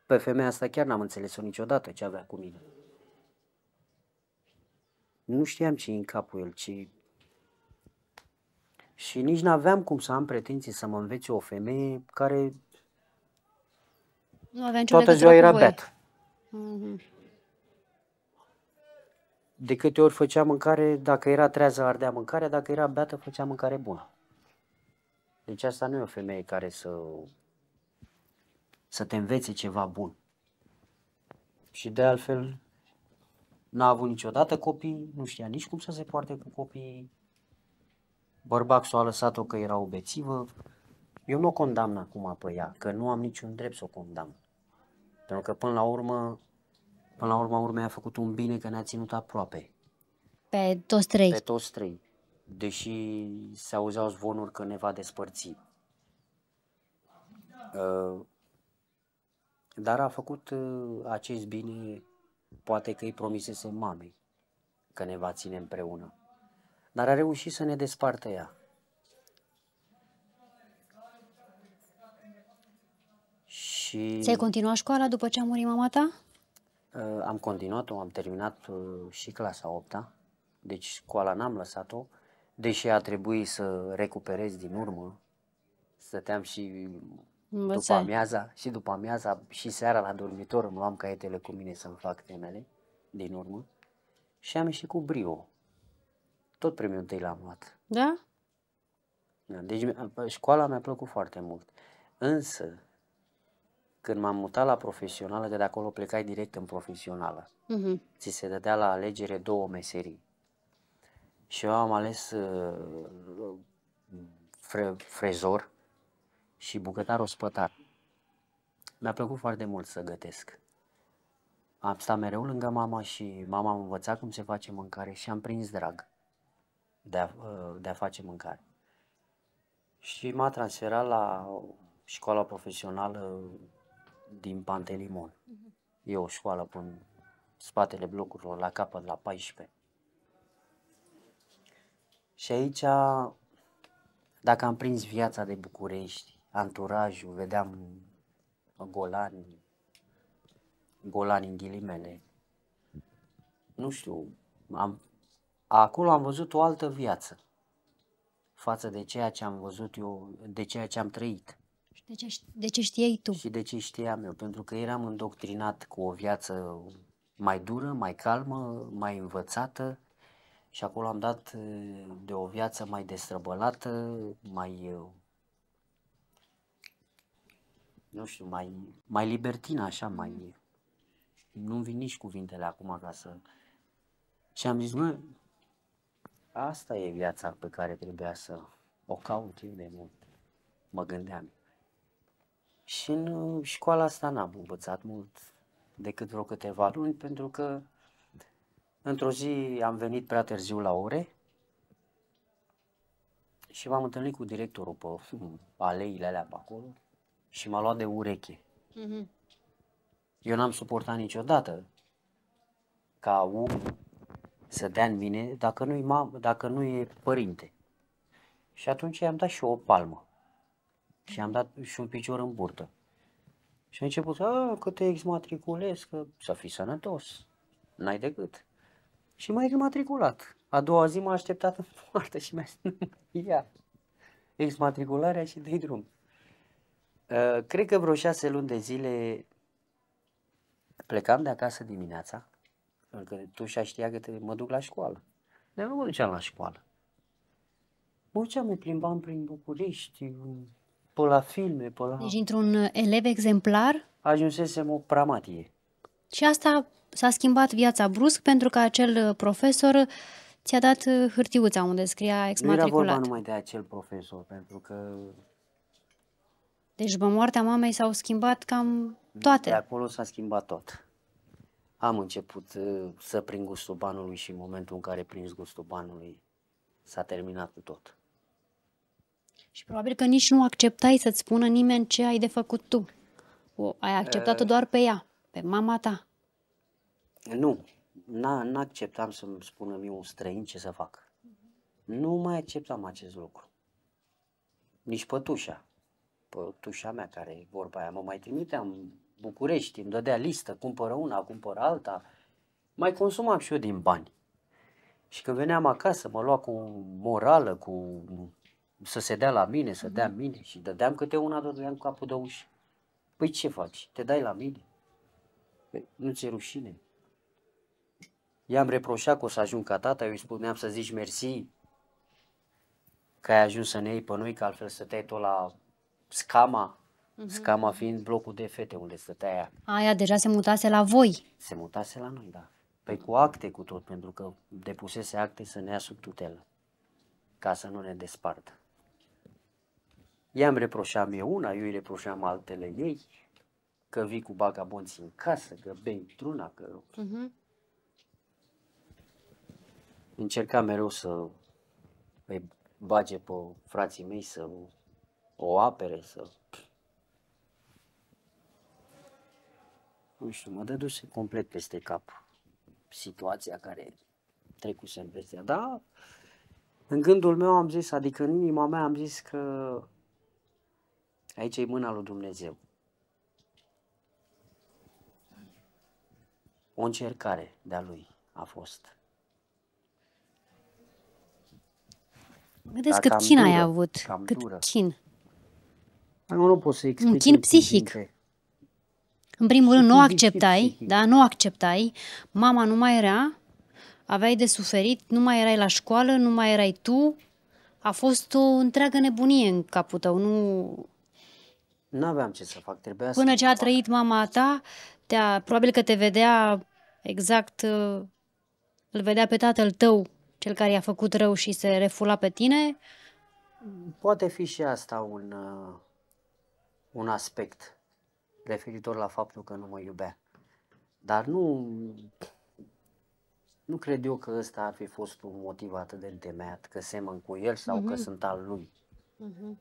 pe femeia asta chiar n-am înțeles-o niciodată ce avea cu mine. Nu știam ce e în capul el, ce... Și nici n-aveam cum să am pretenții să mă învețe o femeie care nu ce toată ziua era beat. Mm-hmm. De câte ori făcea mâncare, dacă era trează, ardea mâncarea, dacă era beată, făcea mâncare bună. Deci asta nu e o femeie care să să te învețe ceva bun. Și de altfel n-a avut niciodată copii, nu știa nici cum să se poarte cu copiii. Bărbaxul a lăsat-o că era obețivă. Eu nu o condamn acum pe ea, că nu am niciun drept să o condamn. Pentru că până la urmă, până la urmă urmei a făcut un bine că ne-a ținut aproape. Pe toți trei. Pe toți trei. Deși se auzeau zvonuri că ne va despărți. Uh, dar a făcut uh, acest bine, poate că îi promisese mamei că ne va ține împreună. Dar a reușit să ne despartă ea. Și... Ți-ai continuat școala după ce a murit mama ta? Uh, am continuat-o, am terminat uh, și clasa 8 -a. deci școala n-am lăsat-o, deși a trebuit să recuperez din urmă. Stăteam și Învățai. După amiaza și după amiaza și seara la dormitor îmi luam caietele cu mine să-mi fac temele din urmă și am ieșit cu brio. Tot premiul întâi l-am luat. Da? da deci școala mi-a plăcut foarte mult. Însă, când m-am mutat la profesională, că de acolo plecai direct în profesională, uh-huh. ți se dădea la alegere două meserii. Și eu am ales uh, fre- frezor, și bucătar ospătar. Mi-a plăcut foarte mult să gătesc. Am stat mereu lângă mama și mama am învățat cum se face mâncare și am prins drag de a, de a face mâncare. Și m-a transferat la școala profesională din Pantelimon. E o școală până spatele blocurilor, la capăt, la 14. Și aici, dacă am prins viața de București, anturajul, vedeam golani, golani în ghilimele. Nu știu, am, acolo am văzut o altă viață față de ceea ce am văzut eu, de ceea ce am trăit. Și de ce, de ce știai tu? Și de ce știam eu, pentru că eram îndoctrinat cu o viață mai dură, mai calmă, mai învățată și acolo am dat eh, de o viață mai destrăbălată, mai eh, nu știu, mai, mai libertină, așa, mai... Mm. Nu-mi vin nici cuvintele acum ca să... Și am zis, mă, asta e viața pe care trebuia să o caut eu de mult. Mă gândeam. Și în școala asta n-am învățat mult decât vreo câteva luni, pentru că într-o zi am venit prea târziu la ore și m-am întâlnit cu directorul pe hmm, aleile alea pe acolo și m-a luat de ureche. Mm-hmm. Eu n-am suportat niciodată ca om să dea în mine dacă nu-i, mam- dacă nu e părinte. Și atunci i-am dat și o palmă. Și am dat și un picior în burtă. Și a început, să, că te exmatriculez, că să fii sănătos, n-ai decât. Și m-a exmatriculat. A doua zi m-a așteptat în poartă *laughs* și mi-a zis, ia, exmatricularea și dă drum. Ă, cred că vreo șase luni de zile plecam de acasă dimineața, pentru că tu și știa că te, mă duc la școală. Dar nu mă duceam la școală. Mă duceam, mă plimbam prin București, pe la filme, pe la... Deci într-un uh, elev exemplar? Ajunsesem o pramatie. Și asta s-a schimbat viața brusc pentru că acel uh, profesor uh, ți-a dat hârtiuța unde scria exmatriculat. Nu era vorba numai de acel profesor, pentru că deci după moartea mamei s-au schimbat cam toate. De acolo s-a schimbat tot. Am început uh, să prind gustul banului și în momentul în care prins gustul banului s-a terminat cu tot. Și probabil că nici nu acceptai să-ți spună nimeni ce ai de făcut tu. O, ai uh. acceptat-o doar pe ea, pe mama ta. Nu, n-acceptam să-mi spună mie un străin ce să fac. Nu mai acceptam acest lucru. Nici pătușa tușa mea care e vorba aia, mă mai trimiteam, București, îmi dădea listă, cumpără una, cumpără alta, mai consumam și eu din bani. Și când veneam acasă, mă lua cu morală, cu să se dea la mine, să dea mhm. mine și dădeam câte una, dădeam cu capul de ușă. Păi ce faci? Te dai la mine? Păi, nu ți-e rușine? I-am reproșat că o să ajung ca tata, eu îi spuneam să zici mersi că ai ajuns să ne iei pe noi, că altfel te tot la Scama, uh-huh. Scama fiind blocul de fete unde stătea aia. Aia deja se mutase la voi. Se mutase la noi, da. Păi cu acte cu tot, pentru că depusese acte să ne ia sub tutelă, ca să nu ne despartă. I-am reproșam eu una, eu îi reproșam altele ei, că vii cu bagabonții în casă, că bei într-una, că... Uh-huh. Încerca mereu să îi bage pe frații mei să o apere, să... Nu știu, mă dăduse complet peste cap situația care trecuse în peste. Da, în gândul meu am zis, adică în inima mea am zis că aici e mâna lui Dumnezeu. O încercare de-a lui a fost. Vedeți da, cât chin dură, ai avut, cât dură. chin. Acum nu să explic. Un chin psihic. În primul rând, nu acceptai, da, nu acceptai, mama nu mai era, aveai de suferit, nu mai erai la școală, nu mai erai tu. A fost o întreagă nebunie în capul tău, nu... Nu aveam ce să fac, trebuia Până să ce a fac. trăit mama ta, te-a, probabil că te vedea exact, îl vedea pe tatăl tău, cel care i-a făcut rău și se refula pe tine. Poate fi și asta un, uh, un aspect referitor la faptul că nu mă iubea. Dar nu, nu cred eu că ăsta ar fi fost un motiv atât de întemeiat, că semăn cu el sau uh-huh. că mhm. sunt al lui. Uh-huh.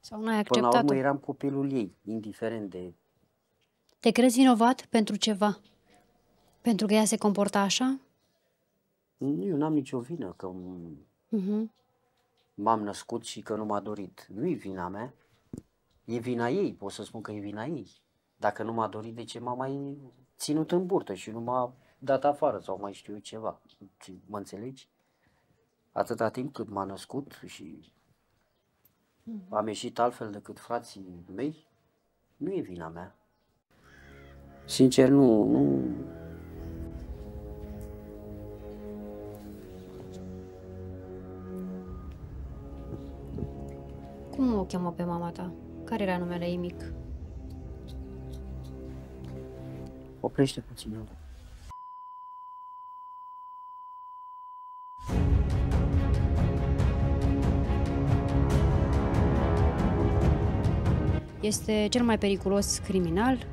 Sau n-ai acceptat Până la urmă eram copilul ei, indiferent de... Te crezi vinovat pentru ceva? Pentru că ea se comporta așa? Eu n-am nicio vină că uh-huh. m-am născut și că nu m-a dorit. Nu-i vina mea. E vina ei, pot să spun că e vina ei. Dacă nu m-a dorit, de ce m-a mai ținut în burtă și nu m-a dat afară sau mai știu eu ceva. Mă înțelegi? Atâta timp cât m-a născut și mhm. am ieșit altfel decât frații mei, nu e vina mea. Sincer, nu, nu, Cum o cheamă pe mama ta? Care era numele ei mic? Oprește puțin, Este cel mai periculos criminal?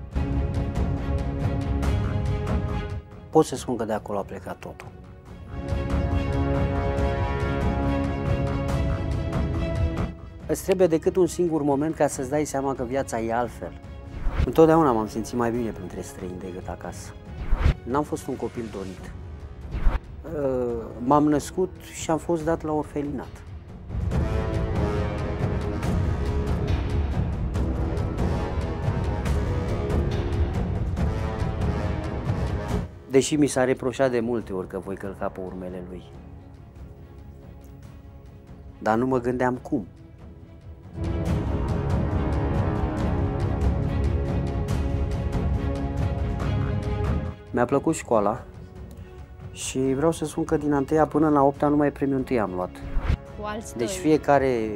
Pot să spun că de acolo a plecat totul. Îți trebuie decât un singur moment ca să-ți dai seama că viața e altfel. Întotdeauna m-am simțit mai bine printre străini decât acasă. N-am fost un copil dorit. Uh, m-am născut și am fost dat la orfelinat. Deși mi s-a reproșat de multe ori că voi călca pe urmele lui. Dar nu mă gândeam cum. Mi-a plăcut școala și vreau să spun că din a întâia până la opta numai premiul întâi am luat. Deci fiecare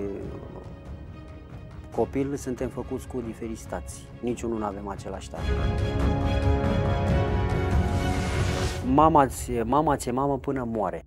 copil suntem făcuți cu diferiți stați. Niciunul nu avem același stat. Mama-ți mama, -ți, mama, mamă până moare.